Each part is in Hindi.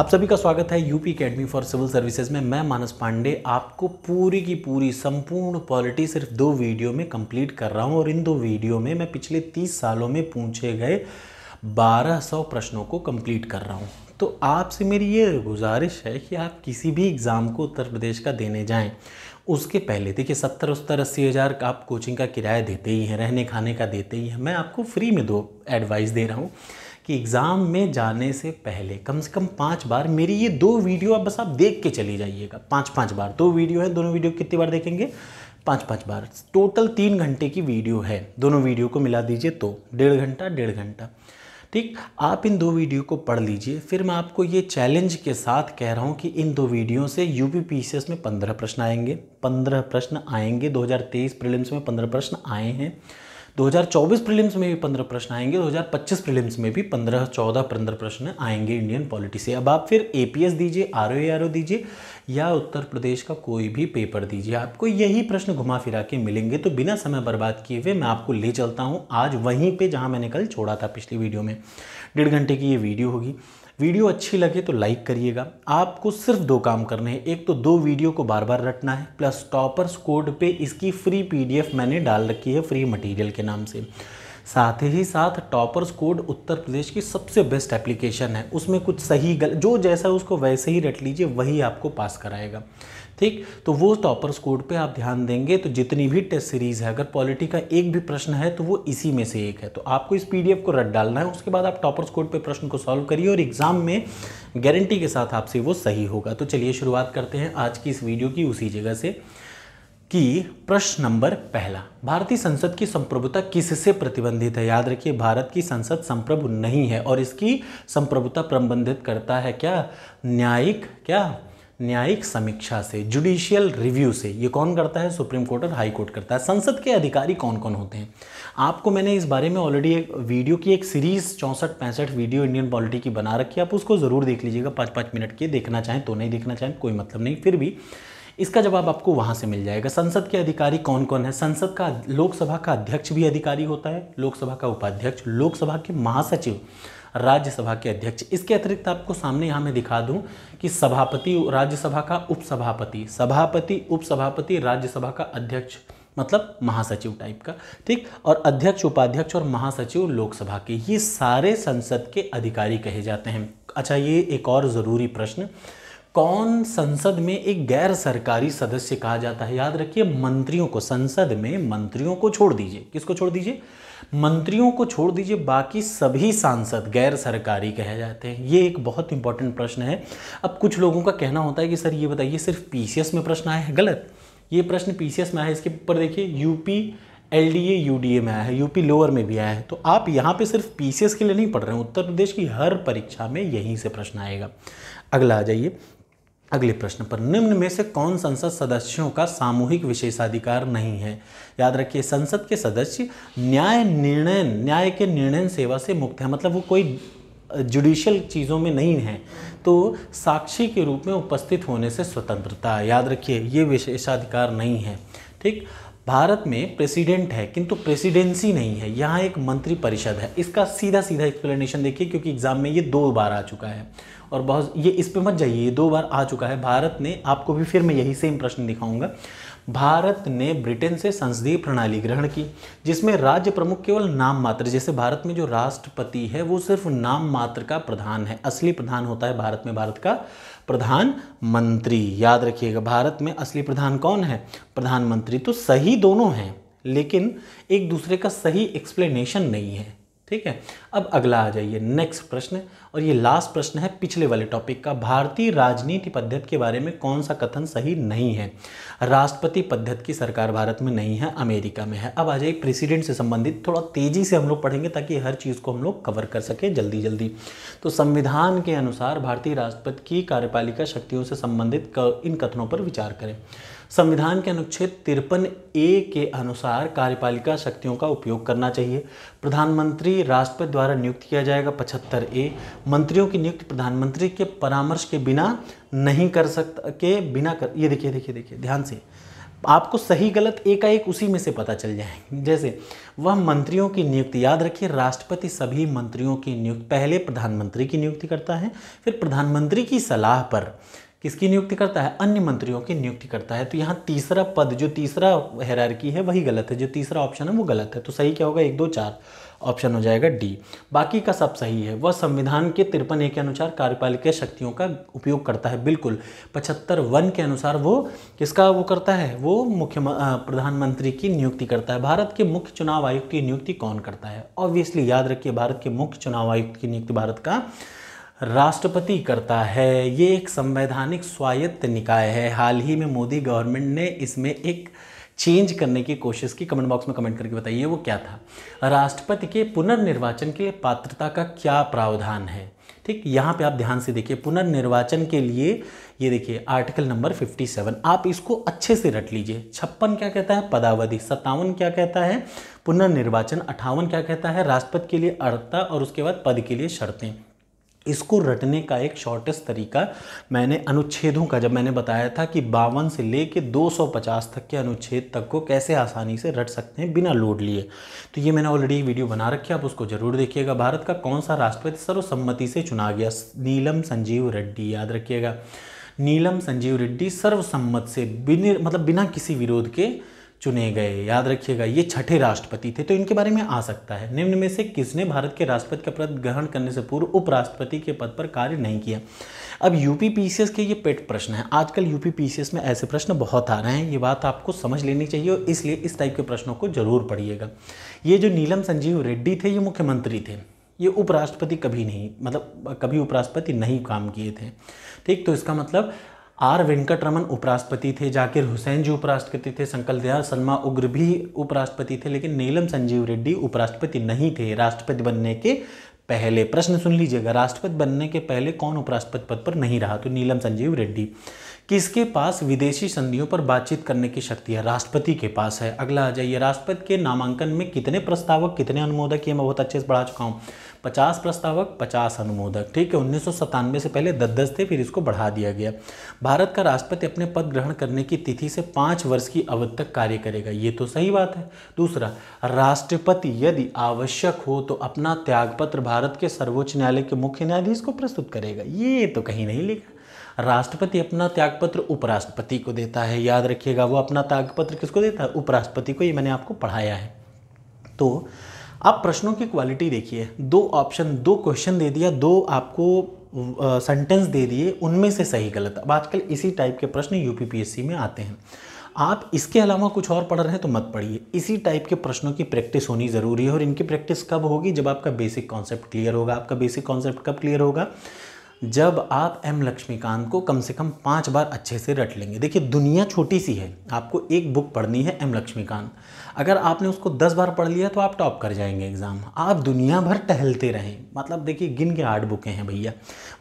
आप सभी का स्वागत है UP academy for civil services में मैं मानस पांडे आपको पूरी की पूरी संपूर्ण पॉलिटी सिर्फ दो वीडियो में कंप्लीट कर रहा हूं और इन दो वीडियो में मैं पिछले तीस सालों में पूछे गए 1200 प्रश्नों को कंप्लीट कर रहा हूं तो आपसे मेरी ये गुजारिश है कि आप किसी भी एग्ज़ाम को उत्तर प्रदेश का देने जाएं उसके पहले देखिए सत्तर उत्तर अस्सी हज़ार आप कोचिंग का किराया देते ही हैं रहने खाने का देते ही हैं मैं आपको फ्री में दो एडवाइस दे रहा हूँ कि एग्ज़ाम में जाने से पहले कम से कम पाँच बार मेरी ये दो वीडियो अब बस आप देख के चली जाइएगा पाँच पाँच बार दो वीडियो है दोनों वीडियो कितनी बार देखेंगे पाँच पाँच बार टोटल तीन घंटे की वीडियो है दोनों वीडियो को मिला दीजिए तो डेढ़ घंटा डेढ़ घंटा ठीक आप इन दो वीडियो को पढ़ लीजिए फिर मैं आपको ये चैलेंज के साथ कह रहा हूँ कि इन दो वीडियो से यू पी में पंद्रह प्रश्न आएंगे पंद्रह प्रश्न आएंगे दो हज़ार में पंद्रह प्रश्न आए हैं 2024 प्रीलिम्स में भी 15 प्रश्न आएंगे 2025 प्रीलिम्स में भी 15 14 15 प्रश्न आएंगे इंडियन पॉलिटी से अब आप फिर एपीएस दीजिए आर ओ आर ओ दीजिए या उत्तर प्रदेश का कोई भी पेपर दीजिए आपको यही प्रश्न घुमा फिरा के मिलेंगे तो बिना समय बर्बाद किए हुए मैं आपको ले चलता हूँ आज वहीं पर जहाँ मैंने कल छोड़ा था पिछली वीडियो में डेढ़ घंटे की ये वीडियो होगी वीडियो अच्छी लगे तो लाइक करिएगा आपको सिर्फ दो काम करने हैं एक तो दो वीडियो को बार बार रटना है प्लस टॉपर्स कोड पे इसकी फ्री पीडीएफ मैंने डाल रखी है फ्री मटेरियल के नाम से साथ ही साथ टॉपर्स कोड उत्तर प्रदेश की सबसे बेस्ट एप्लीकेशन है उसमें कुछ सही गल जो जैसा उसको वैसे ही रट लीजिए वही आपको पास कराएगा ठीक तो वो टॉपर स्कोर पे आप ध्यान देंगे तो जितनी भी टेस्ट सीरीज़ है अगर पॉलिटी का एक भी प्रश्न है तो वो इसी में से एक है तो आपको इस पीडीएफ को रट डालना है उसके बाद आप टॉपर स्कोर पे प्रश्न को सॉल्व करिए और एग्ज़ाम में गारंटी के साथ आपसे वो सही होगा तो चलिए शुरुआत करते हैं आज की इस वीडियो की उसी जगह से कि प्रश्न नंबर पहला भारतीय संसद की संप्रभुता किससे प्रतिबंधित है याद रखिए भारत की संसद संप्रभु नहीं है और इसकी संप्रभुता प्रबंधित करता है क्या न्यायिक क्या न्यायिक समीक्षा से जुडिशियल रिव्यू से ये कौन करता है सुप्रीम कोर्ट और हाई कोर्ट करता है संसद के अधिकारी कौन कौन होते हैं आपको मैंने इस बारे में ऑलरेडी एक वीडियो की एक सीरीज़ चौंसठ पैंसठ वीडियो इंडियन पॉलिटी की बना रखी है आप उसको ज़रूर देख लीजिएगा पाँच पाँच मिनट की देखना चाहें तो नहीं देखना चाहें कोई मतलब नहीं फिर भी इसका जवाब आपको वहाँ से मिल जाएगा संसद के अधिकारी कौन कौन है संसद का लोकसभा का अध्यक्ष भी अधिकारी होता है लोकसभा का उपाध्यक्ष लोकसभा के महासचिव राज्यसभा के अध्यक्ष इसके अतिरिक्त आपको सामने यहाँ मैं दिखा दूँ कि सभापति राज्यसभा का उपसभापति सभापति उपसभापति राज्यसभा का अध्यक्ष मतलब महासचिव टाइप का ठीक और अध्यक्ष उपाध्यक्ष और महासचिव लोकसभा के ये सारे संसद के अधिकारी कहे जाते हैं अच्छा ये एक और ज़रूरी प्रश्न कौन संसद में एक गैर सरकारी सदस्य कहा जाता है याद रखिए मंत्रियों को संसद में मंत्रियों को छोड़ दीजिए किसको छोड़ दीजिए मंत्रियों को छोड़ दीजिए बाकी सभी सांसद गैर सरकारी कहे जाते हैं ये एक बहुत इंपॉर्टेंट प्रश्न है अब कुछ लोगों का कहना होता है कि सर ये बताइए सिर्फ पीसीएस में प्रश्न आया है गलत ये प्रश्न पीसीएस में आया है इसके ऊपर देखिए UP L D A U D A में आया है यूपी लोअर में भी आया है तो आप यहाँ पे सिर्फ एस के लिए नहीं पढ़ रहे हैं उत्तर प्रदेश की हर परीक्षा में यहीं से प्रश्न आएगा अगला आ जाइए अगले प्रश्न पर निम्न में से कौन संसद सदस्यों का सामूहिक विशेषाधिकार नहीं है याद रखिए संसद के सदस्य न्याय निर्णय न्याय के निर्णय सेवा से मुक्त है मतलब वो कोई जुडिशियल चीज़ों में नहीं है तो साक्षी के रूप में उपस्थित होने से स्वतंत्रता याद रखिए ये विशेषाधिकार नहीं है ठीक भारत में प्रेसिडेंट है किंतु प्रेसिडेंसी नहीं है यहाँ एक मंत्रिपरिषद है इसका सीधा सीधा एक्सप्लेनेशन देखिए क्योंकि एग्जाम में ये दो बार आ चुका है और बहुत ये इस पर मत जाइए ये दो बार आ चुका है भारत ने आपको भी फिर मैं यही सेम प्रश्न दिखाऊंगा भारत ने ब्रिटेन से संसदीय प्रणाली ग्रहण की जिसमें राज्य प्रमुख केवल नाम मात्र जैसे भारत में जो राष्ट्रपति है वो सिर्फ नाम मात्र का प्रधान है असली प्रधान होता है भारत में भारत का प्रधानमंत्री याद रखिएगा भारत में असली प्रधान कौन है प्रधानमंत्री तो सही दोनों हैं लेकिन एक दूसरे का सही एक्सप्लेनेशन नहीं है ठीक है अब अगला आ जाइए नेक्स्ट प्रश्न और ये लास्ट प्रश्न है पिछले वाले टॉपिक का भारतीय राजनीति पद्धति के बारे में कौन सा कथन सही नहीं है राष्ट्रपति पद्धति की सरकार भारत में नहीं है अमेरिका में है अब आ जाइए प्रेसिडेंट से संबंधित थोड़ा तेजी से हम लोग पढ़ेंगे ताकि हर चीज़ को हम लोग कवर कर सकें जल्दी जल्दी तो संविधान के अनुसार भारतीय राष्ट्रपति की कार्यपालिका शक्तियों से संबंधित इन कथनों पर विचार करें संविधान के अनुच्छेद तिरपन ए के अनुसार कार्यपालिका शक्तियों का उपयोग करना चाहिए प्रधानमंत्री राष्ट्रपति द्वारा नियुक्त किया जाएगा पचहत्तर ए मंत्रियों की नियुक्ति प्रधानमंत्री के परामर्श के बिना नहीं कर सकता के बिना कर ये देखिए देखिए देखिए ध्यान से आपको सही गलत एक एक उसी में से पता चल जाएंगे जैसे वह मंत्रियों की नियुक्ति याद रखिए राष्ट्रपति सभी मंत्रियों की नियुक्ति पहले प्रधानमंत्री की नियुक्ति करता है फिर प्रधानमंत्री की सलाह पर किसकी नियुक्ति करता है अन्य मंत्रियों की नियुक्ति करता है तो यहाँ तीसरा पद जो तीसरा हेरारकी है वही गलत है जो तीसरा ऑप्शन है वो गलत है तो सही क्या होगा एक दो चार ऑप्शन हो जाएगा डी बाकी का सब सही है वह संविधान के तिरपन ए के अनुसार कार्यपालिका शक्तियों का उपयोग करता है बिल्कुल पचहत्तर वन के अनुसार वो किसका वो करता है वो मुख्य प्रधानमंत्री की नियुक्ति करता है भारत के मुख्य चुनाव आयुक्त की नियुक्ति कौन करता है ऑब्वियसली याद रखिए भारत के मुख्य चुनाव आयुक्त की नियुक्ति भारत का राष्ट्रपति करता है ये एक संवैधानिक स्वायत्त निकाय है हाल ही में मोदी गवर्नमेंट ने इसमें एक चेंज करने की कोशिश की कमेंट बॉक्स में कमेंट करके बताइए वो क्या था राष्ट्रपति के पुनर्निर्वाचन के लिए पात्रता का क्या प्रावधान है ठीक यहाँ पे आप ध्यान से देखिए पुनर्निर्वाचन के लिए ये देखिए आर्टिकल नंबर 57 आप इसको अच्छे से रट लीजिए छप्पन क्या कहता है पदावधि सत्तावन क्या कहता है पुनर्निर्वाचन अठावन क्या कहता है राष्ट्रपति के लिए अर्ता और उसके बाद पद के लिए शर्तें इसको रटने का एक शॉर्टेस्ट तरीका मैंने अनुच्छेदों का जब मैंने बताया था कि बावन से ले कर दो तक के अनुच्छेद तक को कैसे आसानी से रट सकते हैं बिना लोड लिए तो ये मैंने ऑलरेडी वीडियो बना रखी है आप उसको जरूर देखिएगा भारत का कौन सा राष्ट्रपति सर्वसम्मति से चुना गया नीलम संजीव रेड्डी याद रखिएगा नीलम संजीव रेड्डी सर्वसम्मत से बिना मतलब बिना किसी विरोध के चुने गए याद रखिएगा ये छठे राष्ट्रपति थे तो इनके बारे में आ सकता है निम्न में से किसने भारत के राष्ट्रपति का पद ग्रहण करने से पूर्व उपराष्ट्रपति के पद पर कार्य नहीं किया अब यूपी पीसीएस के ये पेट प्रश्न है आजकल यूपी पीसीएस में ऐसे प्रश्न बहुत आ रहे हैं ये बात आपको समझ लेनी चाहिए और इसलिए इस टाइप के प्रश्नों को जरूर पढ़िएगा ये जो नीलम संजीव रेड्डी थे ये मुख्यमंत्री थे ये उपराष्ट्रपति कभी नहीं मतलब कभी उपराष्ट्रपति नहीं काम किए थे ठीक तो इसका मतलब आर वेंकटरमन उपराष्ट्रपति थे जाकिर हुसैन जी उपराष्ट्रपति थे संकल दयाल सलमा उग्र भी उपराष्ट्रपति थे लेकिन नीलम संजीव रेड्डी उपराष्ट्रपति नहीं थे राष्ट्रपति बनने के पहले प्रश्न सुन लीजिएगा राष्ट्रपति बनने के पहले कौन उपराष्ट्रपति पद पर नहीं रहा तो नीलम संजीव रेड्डी किसके पास विदेशी संधियों पर बातचीत करने की शक्ति है राष्ट्रपति के पास है अगला आ जाइए राष्ट्रपति के नामांकन में कितने प्रस्तावक कितने अनुमोदक ये मैं बहुत अच्छे से पढ़ा चुका हूँ पचास प्रस्तावक पचास अनुमोदक ठीक है उन्नीस से पहले दस दस थे फिर इसको बढ़ा दिया गया भारत का राष्ट्रपति अपने पद ग्रहण करने की तिथि से पाँच वर्ष की अवधि तक कार्य करेगा ये तो सही बात है दूसरा राष्ट्रपति यदि आवश्यक हो तो अपना त्यागपत्र भारत के सर्वोच्च न्यायालय के मुख्य न्यायाधीश को प्रस्तुत करेगा ये तो कहीं नहीं लिखा राष्ट्रपति अपना त्यागपत्र उपराष्ट्रपति को देता है याद रखिएगा वो अपना त्यागपत्र किसको देता है उपराष्ट्रपति को ये मैंने आपको पढ़ाया है तो आप प्रश्नों की क्वालिटी देखिए दो ऑप्शन दो क्वेश्चन दे दिया दो आपको सेंटेंस दे दिए उनमें से सही गलत अब आजकल इसी टाइप के प्रश्न यू में आते हैं आप इसके अलावा कुछ और पढ़ रहे हैं तो मत पढ़िए इसी टाइप के प्रश्नों की प्रैक्टिस होनी ज़रूरी है और इनकी प्रैक्टिस कब होगी जब आपका बेसिक कॉन्सेप्ट क्लियर होगा आपका बेसिक कॉन्सेप्ट कब क्लियर होगा जब आप एम लक्ष्मीकांत को कम से कम पाँच बार अच्छे से रट लेंगे देखिए दुनिया छोटी सी है आपको एक बुक पढ़नी है एम लक्ष्मीकांत अगर आपने उसको दस बार पढ़ लिया तो आप टॉप कर जाएंगे एग्ज़ाम आप दुनिया भर टहलते रहें मतलब देखिए गिन के आठ बुकें हैं भैया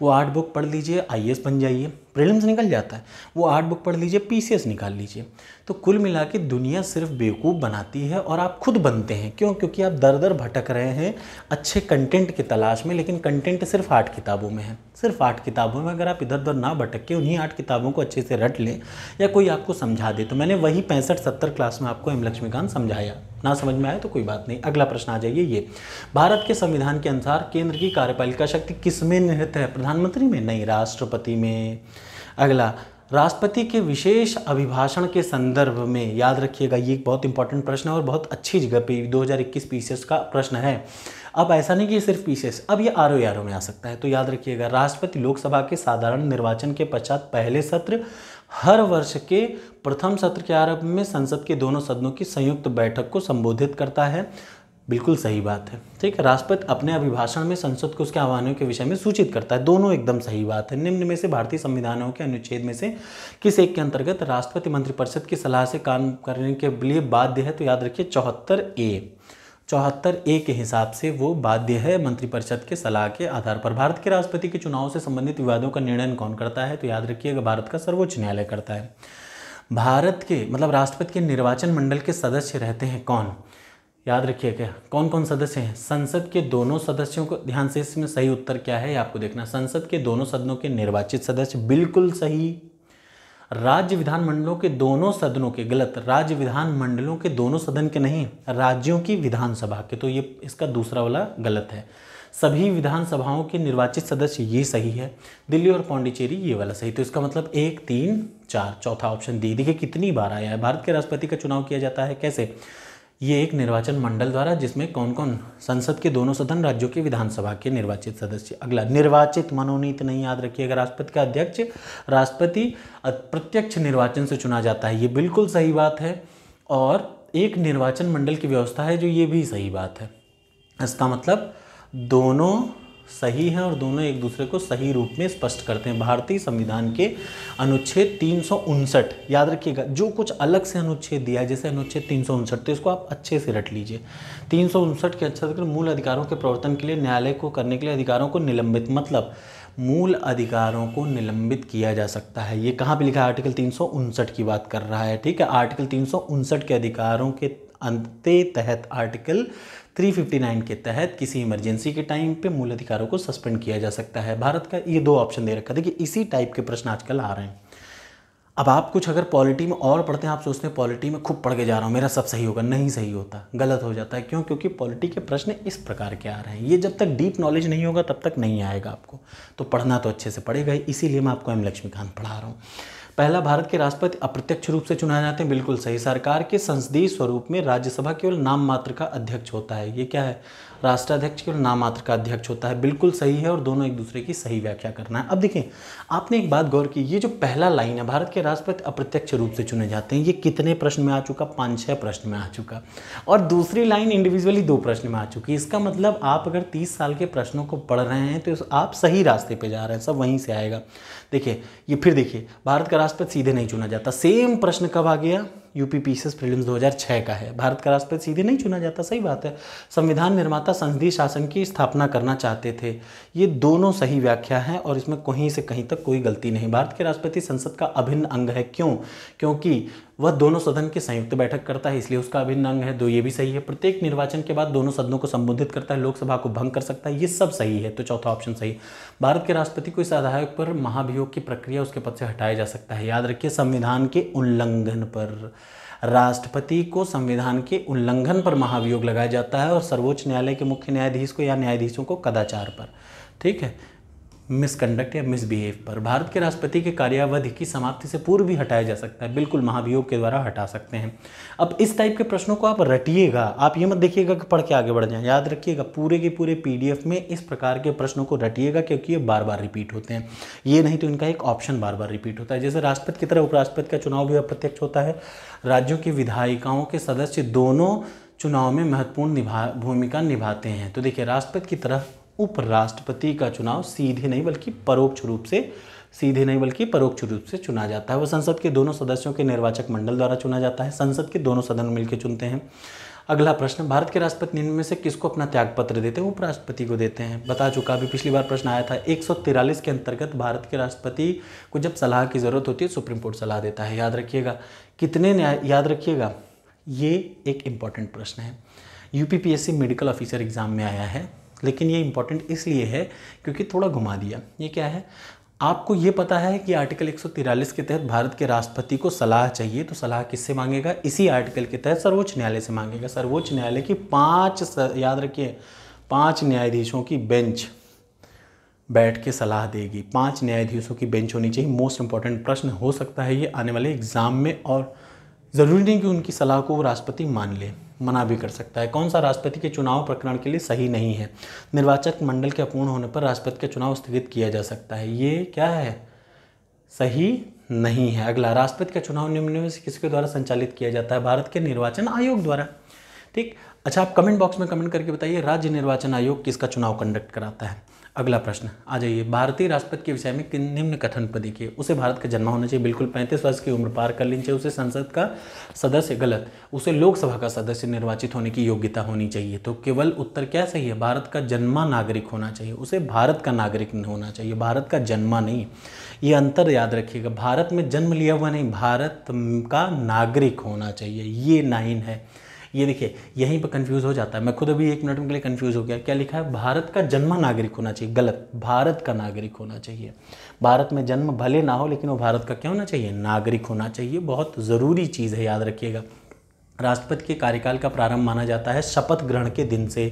वो आठ बुक पढ़ लीजिए आई बन जाइए प्रिलिम्स निकल जाता है वो आठ बुक पढ़ लीजिए पी निकाल लीजिए तो कुल मिला के दुनिया सिर्फ बेवकूफ़ बनाती है और आप खुद बनते हैं क्यों क्योंकि आप दर दर भटक रहे हैं अच्छे कंटेंट की तलाश में लेकिन कंटेंट सिर्फ आठ किताबों में है सिर्फ आठ किताबों में अगर आप इधर उधर ना भटक के उन्हीं आठ किताबों को अच्छे से रट लें या कोई आपको समझा दे तो मैंने वही पैंसठ सत्तर क्लास में आपको एम लक्ष्मीकांत समझाया ना समझ में आया तो कोई बात नहीं अगला प्रश्न आ जाइए ये भारत के संविधान के अनुसार केंद्र की कार्यपालिका शक्ति किस में निहित है प्रधानमंत्री में नहीं राष्ट्रपति में अगला राष्ट्रपति के विशेष अभिभाषण के संदर्भ में याद रखिएगा ये एक बहुत इंपॉर्टेंट प्रश्न है और बहुत अच्छी जगह पे 2021 हजार का प्रश्न है अब ऐसा नहीं कि सिर्फ पीसीएस अब ये आर ओ में आ सकता है तो याद रखिएगा राष्ट्रपति लोकसभा के साधारण निर्वाचन के पश्चात पहले सत्र हर वर्ष के प्रथम सत्र के आरंभ में संसद के दोनों सदनों की संयुक्त बैठक को संबोधित करता है बिल्कुल सही बात है ठीक है राष्ट्रपति अपने अभिभाषण में संसद को उसके आह्वानों के विषय में सूचित करता है दोनों एकदम सही बात है निम्न में से भारतीय संविधानों के अनुच्छेद में से किस एक के अंतर्गत राष्ट्रपति मंत्रिपरिषद की सलाह से काम करने के लिए बाध्य है तो याद रखिए चौहत्तर ए चौहत्तर ए के हिसाब से वो बाध्य है मंत्रिपरिषद के सलाह के आधार पर भारत के राष्ट्रपति के चुनाव से संबंधित विवादों का निर्णय कौन करता है तो याद रखिएगा भारत का सर्वोच्च न्यायालय करता है भारत के मतलब राष्ट्रपति के निर्वाचन मंडल के सदस्य रहते हैं कौन याद रखिएगा कौन कौन सदस्य हैं संसद के दोनों सदस्यों को ध्यान से इसमें सही उत्तर क्या है आपको देखना संसद के दोनों सदनों के निर्वाचित सदस्य बिल्कुल सही राज्य विधानमंडलों के दोनों सदनों के गलत राज्य विधानमंडलों के दोनों सदन के नहीं राज्यों की विधानसभा के तो ये इसका दूसरा वाला गलत है सभी विधानसभाओं के निर्वाचित सदस्य ये सही है दिल्ली और पौंडीचेरी ये वाला सही तो इसका मतलब एक तीन चार चौथा ऑप्शन दी देखिए कितनी बार आया है भारत के राष्ट्रपति का चुनाव किया जाता है कैसे ये एक निर्वाचन मंडल द्वारा जिसमें कौन कौन संसद के दोनों सदन राज्यों के विधानसभा के निर्वाचित सदस्य अगला निर्वाचित मनोनीत नहीं याद रखिएगा राष्ट्रपति का अध्यक्ष राष्ट्रपति प्रत्यक्ष निर्वाचन से चुना जाता है ये बिल्कुल सही बात है और एक निर्वाचन मंडल की व्यवस्था है जो ये भी सही बात है इसका मतलब दोनों सही है और दोनों एक दूसरे को सही रूप में स्पष्ट करते हैं भारतीय संविधान के अनुच्छेद तीन याद रखिएगा जो कुछ अलग से अनुच्छेद दिया है जैसे अनुच्छेद तीन सौ तो इसको आप अच्छे से रट लीजिए तीन सौ उनसठ के अच्छा तक मूल अधिकारों के प्रवर्तन के लिए न्यायालय को करने के लिए अधिकारों को निलंबित मतलब मूल अधिकारों को निलंबित किया जा सकता है ये कहाँ पे लिखा है आर्टिकल तीन की बात कर रहा है ठीक है आर्टिकल तीन के अधिकारों के अंत तहत आर्टिकल 359 के तहत किसी इमरजेंसी के टाइम पे मूल अधिकारों को सस्पेंड किया जा सकता है भारत का ये दो ऑप्शन दे रखा था कि इसी टाइप के प्रश्न आजकल आ रहे हैं अब आप कुछ अगर पॉलिटी में और पढ़ते हैं आप सोचते हैं पॉलिटी में खूब पढ़ के जा रहा हूँ मेरा सब सही होगा नहीं सही होता गलत हो जाता है क्यों क्योंकि पॉलिटी के प्रश्न इस प्रकार के आ रहे हैं ये जब तक डीप नॉलेज नहीं होगा तब तक नहीं आएगा आपको तो पढ़ना तो अच्छे से पड़ेगा इसीलिए मैं आपको एम लक्ष्मीकांत पढ़ा रहा हूँ पहला भारत के राष्ट्रपति अप्रत्यक्ष रूप से चुना जाते हैं बिल्कुल सही सरकार के संसदीय स्वरूप में राज्यसभा केवल नाम मात्र का अध्यक्ष होता है ये क्या है राष्ट्राध्यक्ष केवल नाम मात्र का अध्यक्ष होता है बिल्कुल सही है और दोनों एक दूसरे की सही व्याख्या करना है अब देखें आपने एक बात गौर की ये जो पहला लाइन है भारत के राष्ट्रपति अप्रत्यक्ष रूप से चुने जाते हैं ये कितने प्रश्न में आ चुका पाँच छः प्रश्न में आ चुका और दूसरी लाइन इंडिविजुअली दो प्रश्न में आ चुकी है इसका मतलब आप अगर तीस साल के प्रश्नों को पढ़ रहे हैं तो आप सही रास्ते पर जा रहे हैं सब वहीं से आएगा देखिए ये फिर देखिए भारत का राष्ट्रपति सीधे नहीं चुना जाता सेम प्रश्न कब आ गया यूपी पीसीएस प्रीलिम्स 2006 का है भारत का राष्ट्रपति सीधे नहीं चुना जाता सही बात है संविधान निर्माता संसदीय शासन की स्थापना करना चाहते थे ये दोनों सही व्याख्या हैं और इसमें कहीं से कहीं तक कोई गलती नहीं भारत के राष्ट्रपति संसद का अभिन्न अंग है क्यों क्योंकि वह दोनों सदन की संयुक्त बैठक करता है इसलिए उसका अभिन्न अंग है दो ये भी सही है प्रत्येक निर्वाचन के बाद दोनों सदनों को संबोधित करता है लोकसभा को भंग कर सकता है ये सब सही है तो चौथा ऑप्शन सही भारत के राष्ट्रपति को इस आधार पर महाभियोग की प्रक्रिया उसके पद से हटाया जा सकता है याद रखिए संविधान के उल्लंघन पर राष्ट्रपति को संविधान के उल्लंघन पर महाभियोग लगाया जाता है और सर्वोच्च न्यायालय के मुख्य न्यायाधीश को या न्यायाधीशों को कदाचार पर ठीक है मिसकंडक्ट या मिसबिहेव पर भारत के राष्ट्रपति के कार्यावधि की समाप्ति से पूर्व भी हटाया जा सकता है बिल्कुल महाभियोग के द्वारा हटा सकते हैं अब इस टाइप के प्रश्नों को आप रटिएगा आप ये मत देखिएगा कि पढ़ के आगे बढ़ जाएं याद रखिएगा पूरे के पूरे पीडीएफ में इस प्रकार के प्रश्नों को रटिएगा क्योंकि ये बार बार रिपीट होते हैं ये नहीं तो इनका एक ऑप्शन बार बार रिपीट होता है जैसे राष्ट्रपति की तरह उपराष्ट्रपति का चुनाव भी अप्रत्यक्ष होता है राज्यों की विधायिकाओं के सदस्य दोनों चुनाव में महत्वपूर्ण निभा भूमिका निभाते हैं तो देखिए राष्ट्रपति की तरह उपराष्ट्रपति का चुनाव सीधे नहीं बल्कि परोक्ष रूप से सीधे नहीं बल्कि परोक्ष रूप से चुना जाता है वह संसद के दोनों सदस्यों के निर्वाचक मंडल द्वारा चुना जाता है संसद के दोनों सदन मिलकर चुनते हैं अगला प्रश्न भारत के राष्ट्रपति निम्न में से किसको अपना त्यागपत्र देते हैं उपराष्ट्रपति को देते हैं बता चुका अभी पिछली बार प्रश्न आया था एक के अंतर्गत भारत के राष्ट्रपति को जब सलाह की जरूरत होती है सुप्रीम कोर्ट सलाह देता है याद रखिएगा कितने याद रखिएगा ये एक इम्पॉर्टेंट प्रश्न है यूपीपीएससी मेडिकल ऑफिसर एग्ज़ाम में आया है लेकिन ये इम्पॉर्टेंट इसलिए है क्योंकि थोड़ा घुमा दिया ये क्या है आपको ये पता है कि आर्टिकल 143 के तहत भारत के राष्ट्रपति को सलाह चाहिए तो सलाह किससे मांगेगा इसी आर्टिकल के तहत सर्वोच्च न्यायालय से मांगेगा सर्वोच्च न्यायालय की पांच याद रखिए पांच न्यायाधीशों की बेंच बैठ के सलाह देगी पांच न्यायाधीशों की बेंच होनी चाहिए मोस्ट इंपॉर्टेंट प्रश्न हो सकता है ये आने वाले एग्ज़ाम में और ज़रूरी नहीं कि उनकी सलाह को वो राष्ट्रपति मान ले मना भी कर सकता है कौन सा राष्ट्रपति के चुनाव प्रकरण के लिए सही नहीं है निर्वाचक मंडल के अपूर्ण होने पर राष्ट्रपति का चुनाव स्थगित किया जा सकता है ये क्या है सही नहीं है अगला राष्ट्रपति का चुनाव निम्न में से किसके द्वारा संचालित किया जाता है भारत के निर्वाचन आयोग द्वारा ठीक अच्छा आप कमेंट बॉक्स में कमेंट करके बताइए राज्य निर्वाचन आयोग किसका चुनाव कंडक्ट कराता है अगला प्रश्न आ जाइए भारतीय राष्ट्रपति के विषय में किन निम्न कथन पर देखिए उसे भारत का जन्म होना चाहिए बिल्कुल पैंतीस वर्ष की उम्र पार कर लेनी चाहिए उसे संसद का सदस्य गलत उसे लोकसभा का सदस्य निर्वाचित होने की योग्यता होनी चाहिए तो केवल उत्तर क्या सही है भारत का जन्मा नागरिक होना चाहिए उसे भारत का नागरिक नहीं होना चाहिए भारत का जन्मा नहीं ये अंतर याद रखिएगा भारत में जन्म लिया हुआ नहीं भारत का नागरिक होना चाहिए ये नाइन है ये देखिए यहीं पर कंफ्यूज हो जाता है मैं खुद अभी एक मिनट में के लिए कन्फ्यूज़ हो गया क्या लिखा है भारत का जन्म नागरिक होना चाहिए गलत भारत का नागरिक होना चाहिए भारत में जन्म भले ना हो लेकिन वो भारत का क्या होना चाहिए नागरिक होना चाहिए बहुत ज़रूरी चीज़ है याद रखिएगा राष्ट्रपति के कार्यकाल का प्रारंभ माना जाता है शपथ ग्रहण के दिन से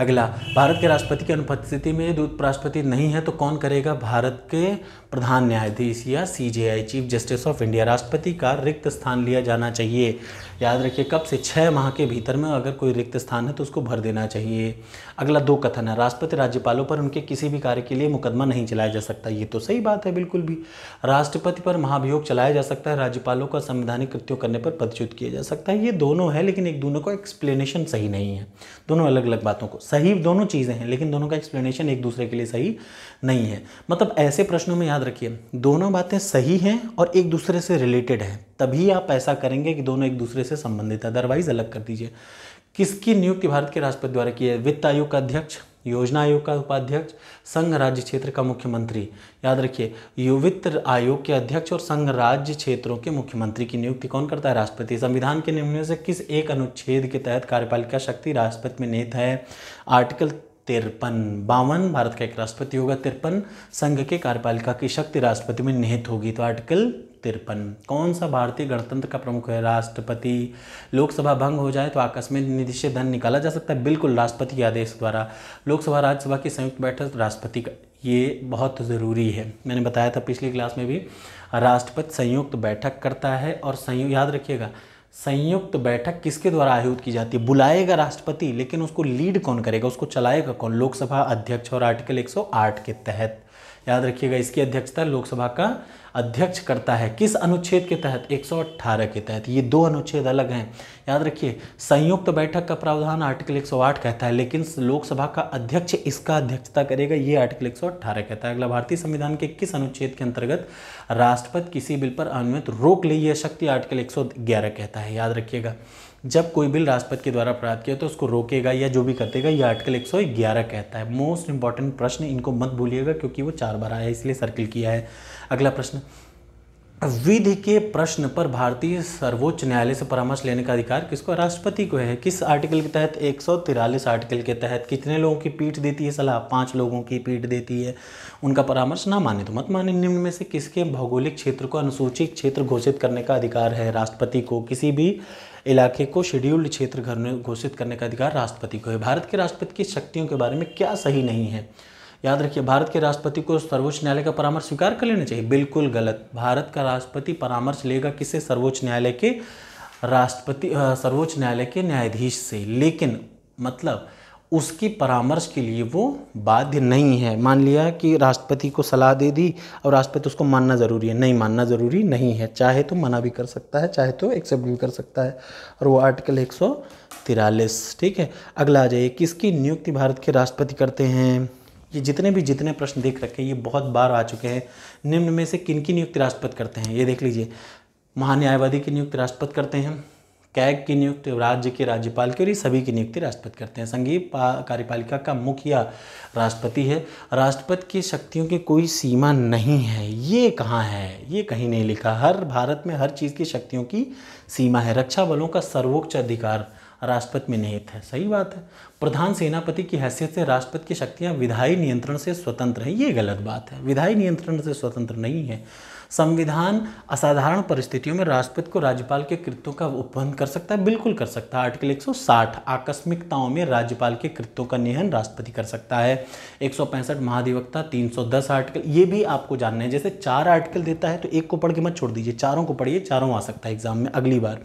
अगला भारत के राष्ट्रपति की अनुपस्थिति में यदि उपराष्ट्रपति नहीं है तो कौन करेगा भारत के प्रधान न्यायाधीश या C chief justice of India राष्ट्रपति का रिक्त स्थान लिया जाना चाहिए याद रखिए कब से छः माह के भीतर में अगर कोई रिक्त स्थान है तो उसको भर देना चाहिए अगला दो कथन है राष्ट्रपति राज्यपालों पर उनके किसी भी कार्य के लिए मुकदमा नहीं चलाया जा सकता ये तो सही बात है बिल्कुल भी राष्ट्रपति पर महाभियोग चलाया जा सकता है राज्यपालों का संवैधानिक कृत्यु करने पर पदच्युत किया जा सकता है ये दोनों है लेकिन एक दोनों का एक्सप्लेनेशन सही नहीं है दोनों अलग अलग बातों को सही दोनों चीज़ें हैं लेकिन दोनों का एक्सप्लेनेशन एक दूसरे के लिए सही नहीं है मतलब ऐसे प्रश्नों में याद रखिए दोनों बातें सही हैं और एक दूसरे से रिलेटेड हैं तभी आप ऐसा करेंगे कि दोनों एक दूसरे से संबंधित है अदरवाइज अलग कर दीजिए किसकी नियुक्ति भारत के राष्ट्रपति द्वारा की है वित्त आयोग का अध्यक्ष योजना आयोग का उपाध्यक्ष संघ राज्य क्षेत्र का मुख्यमंत्री याद रखिए वित्त आयोग के अध्यक्ष और संघ राज्य क्षेत्रों के मुख्यमंत्री की नियुक्ति कौन करता है राष्ट्रपति संविधान के निम्नों से किस एक अनुच्छेद के तहत कार्यपालिका शक्ति राष्ट्रपति में निहित है आर्टिकल तिरपन बावन भारत का एक राष्ट्रपति होगा तिरपन संघ के कार्यपालिका की शक्ति राष्ट्रपति में निहित होगी तो आर्टिकल तिरपन कौन सा भारतीय गणतंत्र का प्रमुख है राष्ट्रपति लोकसभा भंग हो जाए तो आकस्मिक निधि से धन निकाला जा सकता है बिल्कुल राष्ट्रपति के आदेश द्वारा लोकसभा राज्यसभा की संयुक्त बैठक राष्ट्रपति का ये बहुत ज़रूरी है मैंने बताया था पिछली क्लास में भी राष्ट्रपति संयुक्त बैठक करता है और संयुक्त याद रखिएगा संयुक्त बैठक किसके द्वारा आयोजित की जाती है बुलाएगा राष्ट्रपति लेकिन उसको लीड कौन करेगा उसको चलाएगा कौन लोकसभा अध्यक्ष और आर्टिकल 108 के तहत याद रखिएगा इसकी अध्यक्षता लोकसभा का अध्यक्ष करता है किस अनुच्छेद के तहत 118 के तहत ये दो अनुच्छेद अलग हैं याद रखिए संयुक्त बैठक का प्रावधान आर्टिकल 108 कहता है लेकिन लोकसभा का अध्यक्ष इसका अध्यक्षता करेगा ये आर्टिकल 118 कहता है अगला भारतीय संविधान के किस अनुच्छेद के अंतर्गत राष्ट्रपति किसी बिल पर अनुमित रोक ले यह शक्ति आर्टिकल एक कहता है याद रखिएगा जब कोई बिल राष्ट्रपति के द्वारा प्राप्त किया तो उसको रोकेगा या जो भी कटेगा ये आर्टिकल 111 कहता है मोस्ट इंपॉर्टेंट प्रश्न इनको मत भूलिएगा क्योंकि वो चार बार आया इसलिए सर्किल किया है अगला प्रश्न विधि के प्रश्न पर भारतीय सर्वोच्च न्यायालय से परामर्श लेने का अधिकार किसको राष्ट्रपति को है किस आर्टिकल के तहत एक आर्टिकल के तहत कितने लोगों की पीठ देती है सलाह पाँच लोगों की पीठ देती है उनका परामर्श ना माने तो मत माने निम्न में से किसके भौगोलिक क्षेत्र को अनुसूचित क्षेत्र घोषित करने का अधिकार है राष्ट्रपति को किसी भी इलाके को शेड्यूल्ड क्षेत्र घोषित करने का अधिकार राष्ट्रपति को है भारत के राष्ट्रपति की शक्तियों के बारे में क्या सही नहीं है याद रखिए भारत के राष्ट्रपति को सर्वोच्च न्यायालय का परामर्श स्वीकार कर लेना चाहिए बिल्कुल गलत भारत का राष्ट्रपति परामर्श लेगा किसे सर्वोच्च न्यायालय के राष्ट्रपति सर्वोच्च न्यायालय के न्यायाधीश से लेकिन मतलब उसकी परामर्श के लिए वो बाध्य नहीं है मान लिया कि राष्ट्रपति को सलाह दे दी और राष्ट्रपति उसको मानना ज़रूरी है नहीं मानना ज़रूरी नहीं है चाहे तो मना भी कर सकता है चाहे तो एक्सेप्ट भी कर सकता है और वो आर्टिकल एक ठीक है अगला आ जाइए किसकी नियुक्ति भारत के राष्ट्रपति करते हैं ये जितने भी जितने प्रश्न देख रखे हैं ये बहुत बार आ चुके हैं निम्न में से किन की नियुक्ति राष्ट्रपति करते हैं ये देख लीजिए महान्यायवादी की नियुक्ति राष्ट्रपति करते हैं कैग की नियुक्ति राज्य के राज्यपाल की और ये सभी की नियुक्ति राष्ट्रपति करते हैं संघीय कार्यपालिका का मुखिया राष्ट्रपति है राष्ट्रपति की शक्तियों की कोई सीमा नहीं है ये कहाँ है ये कहीं नहीं लिखा हर भारत में हर चीज़ की शक्तियों की सीमा है रक्षा बलों का सर्वोच्च अधिकार राष्ट्रपति में निहित है सही बात है प्रधान सेनापति की हैसियत से राष्ट्रपति की शक्तियाँ विधायी नियंत्रण से स्वतंत्र हैं ये गलत बात है विधायी नियंत्रण से स्वतंत्र नहीं है संविधान असाधारण परिस्थितियों में राष्ट्रपति को राज्यपाल के कृत्यों का उपबंध कर सकता है बिल्कुल कर सकता है आर्टिकल 160 आकस्मिकताओं में राज्यपाल के कृत्यों का निहन राष्ट्रपति कर सकता है एक महाधिवक्ता तीन आर्टिकल ये भी आपको जानना है जैसे चार आर्टिकल देता है तो एक को पढ़ के मत छोड़ दीजिए चारों को पढ़िए चारों आ सकता है एग्जाम में अगली बार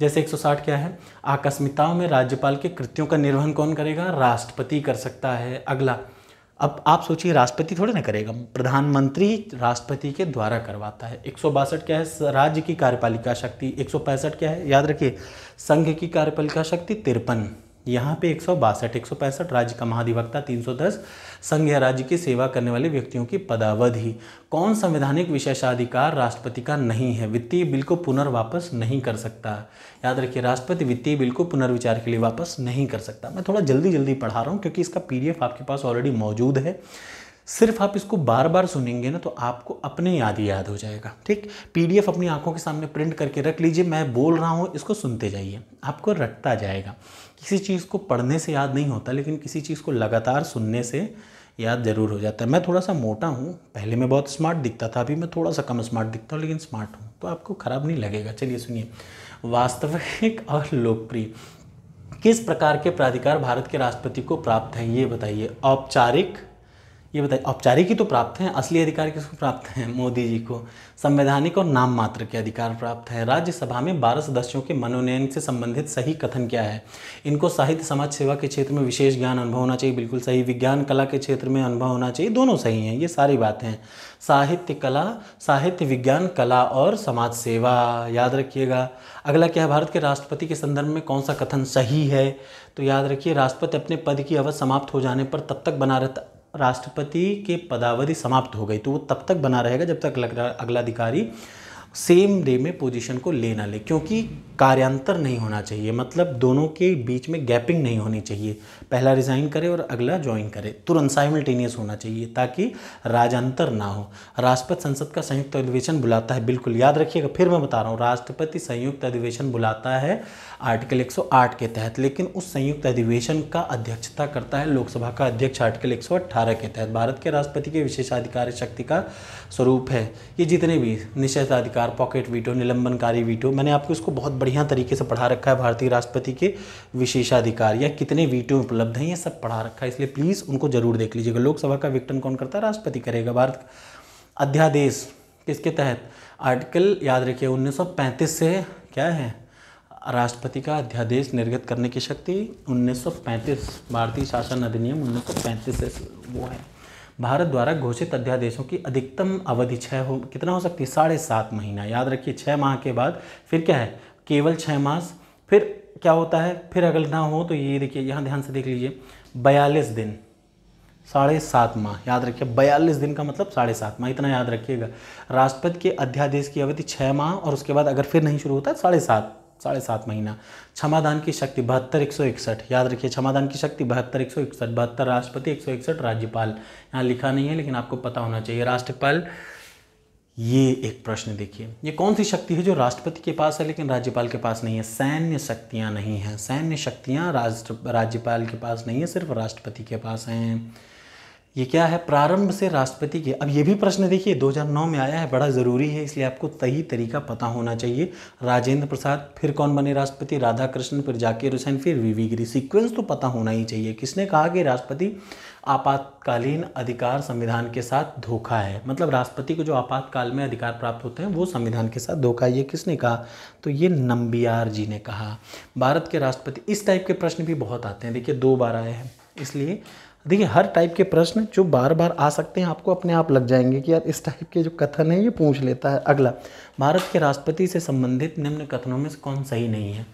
जैसे 160 क्या है आकस्मिकताओं में राज्यपाल के कृत्यों का निर्वहन कौन करेगा राष्ट्रपति कर सकता है अगला अब आप सोचिए राष्ट्रपति थोड़े ना करेगा प्रधानमंत्री राष्ट्रपति के द्वारा करवाता है एक क्या है राज्य की कार्यपालिका शक्ति एक क्या है याद रखिए संघ की कार्यपालिका शक्ति तिरपन यहाँ पे एक सौ बासठ एक सौ पैंसठ राज्य का महाधिवक्ता 310 संघ या राज्य की सेवा करने वाले व्यक्तियों की पदावधि कौन संवैधानिक विशेषाधिकार राष्ट्रपति का नहीं है वित्तीय बिल को पुनर्वापस नहीं कर सकता याद रखिए राष्ट्रपति वित्तीय बिल को पुनर्विचार के लिए वापस नहीं कर सकता मैं थोड़ा जल्दी जल्दी पढ़ा रहा हूँ क्योंकि इसका पी आपके पास ऑलरेडी मौजूद है सिर्फ आप इसको बार बार सुनेंगे ना तो आपको अपने याद ही याद हो जाएगा ठीक पीडीएफ अपनी आंखों के सामने प्रिंट करके रख लीजिए मैं बोल रहा हूँ इसको सुनते जाइए आपको रटता जाएगा किसी चीज़ को पढ़ने से याद नहीं होता लेकिन किसी चीज़ को लगातार सुनने से याद ज़रूर हो जाता है मैं थोड़ा सा मोटा हूँ पहले मैं बहुत स्मार्ट दिखता था अभी मैं थोड़ा सा कम स्मार्ट दिखता हूँ लेकिन स्मार्ट हूँ तो आपको खराब नहीं लगेगा चलिए सुनिए वास्तविक और लोकप्रिय किस प्रकार के प्राधिकार भारत के राष्ट्रपति को प्राप्त हैं ये बताइए औपचारिक ये बताइए औपचारिक ही तो प्राप्त हैं असली अधिकार किसको प्राप्त हैं मोदी जी को संवैधानिक और नाम मात्र के अधिकार प्राप्त हैं राज्यसभा में बारह सदस्यों के मनोनयन से संबंधित सही कथन क्या है इनको साहित्य समाज सेवा के क्षेत्र में विशेष ज्ञान अनुभव होना चाहिए बिल्कुल सही विज्ञान कला के क्षेत्र में अनुभव होना चाहिए दोनों सही हैं ये सारी बातें हैं साहित्य कला साहित्य विज्ञान कला और समाज सेवा याद रखिएगा अगला क्या है भारत के राष्ट्रपति के संदर्भ में कौन सा कथन सही है तो याद रखिए राष्ट्रपति अपने पद की अवध समाप्त हो जाने पर तब तक बना रहता राष्ट्रपति के पदावधि समाप्त हो गई तो वो तब तक बना रहेगा जब तक अगला अधिकारी सेम डे में पोजीशन को ले ना ले क्योंकि कार्यांतर नहीं होना चाहिए मतलब दोनों के बीच में गैपिंग नहीं होनी चाहिए पहला रिज़ाइन करे और अगला ज्वाइन करे तुरंत साइमल्टेनियस होना चाहिए ताकि राजांतर ना हो राष्ट्रपति संसद का संयुक्त अधिवेशन बुलाता है बिल्कुल याद रखिएगा फिर मैं बता रहा हूँ राष्ट्रपति संयुक्त अधिवेशन बुलाता है आर्टिकल 108 के तहत लेकिन उस संयुक्त अधिवेशन का अध्यक्षता करता है लोकसभा का अध्यक्ष आर्टिकल 118 के तहत भारत के राष्ट्रपति के विशेषाधिकार शक्ति का स्वरूप है ये जितने भी निषेधाधिकार पॉकेट वीटो निलंबनकारी वीटो मैंने आपको इसको बहुत बढ़िया तरीके से पढ़ा रखा है भारतीय राष्ट्रपति के विशेषाधिकार या कितने वीटो उपलब्ध उपलब्ध हैं ये सब पढ़ा रखा है इसलिए प्लीज़ उनको जरूर देख लीजिएगा लोकसभा का विक्टन कौन करता है राष्ट्रपति करेगा भारत अध्यादेश किसके तहत आर्टिकल याद रखिए 1935 से क्या है राष्ट्रपति का अध्यादेश निर्गत करने की शक्ति 1935 भारतीय शासन अधिनियम 1935 से वो है भारत द्वारा घोषित अध्यादेशों की अधिकतम अवधि छः हो कितना हो सकती है साढ़े सात महीना याद रखिए छः माह के बाद फिर क्या है केवल छः मास फिर क्या होता है फिर अगर ना हो तो ये देखिए यहाँ ध्यान से देख लीजिए बयालीस दिन साढ़े सात माह याद रखिए बयालीस दिन का मतलब साढ़े सात माह इतना याद रखिएगा राष्ट्रपति के अध्यादेश की अवधि छः माह और उसके बाद अगर फिर नहीं शुरू होता है साढ़े सात साढ़े सात महीना क्षमादान की शक्ति बहत्तर एक सौ इकसठ याद रखिए क्षमादान की शक्ति बहत्तर एक सौ इकसठ बहत्तर राष्ट्रपति एक सौ इकसठ राज्यपाल यहाँ लिखा नहीं है लेकिन आपको पता होना चाहिए राष्ट्रपाल ये एक प्रश्न देखिए ये कौन सी शक्ति है जो राष्ट्रपति के पास है लेकिन राज्यपाल के पास नहीं है सैन्य शक्तियाँ नहीं हैं सैन्य शक्तियाँ राष्ट्र राज्यपाल के पास नहीं है सिर्फ राष्ट्रपति के पास हैं ये क्या है प्रारंभ से राष्ट्रपति के अब ये भी प्रश्न देखिए 2009 में आया है बड़ा ज़रूरी है इसलिए आपको सही तरीका पता होना चाहिए राजेंद्र प्रसाद फिर कौन बने राष्ट्रपति राधा कृष्ण फिर जाकिर हुसैन फिर वी वी गिरी सीक्वेंस तो पता होना ही चाहिए किसने कहा कि राष्ट्रपति आपातकालीन अधिकार संविधान के साथ धोखा है मतलब राष्ट्रपति को जो आपातकाल में अधिकार प्राप्त होते हैं वो संविधान के साथ धोखा ये किसने कहा तो ये नंबियार जी ने कहा भारत के राष्ट्रपति इस टाइप के प्रश्न भी बहुत आते हैं देखिए दो बार आए हैं इसलिए देखिए हर टाइप के प्रश्न जो बार बार आ सकते हैं आपको अपने आप लग जाएंगे कि यार इस टाइप के जो कथन है ये पूछ लेता है अगला भारत के राष्ट्रपति से संबंधित निम्न कथनों में से कौन सही नहीं है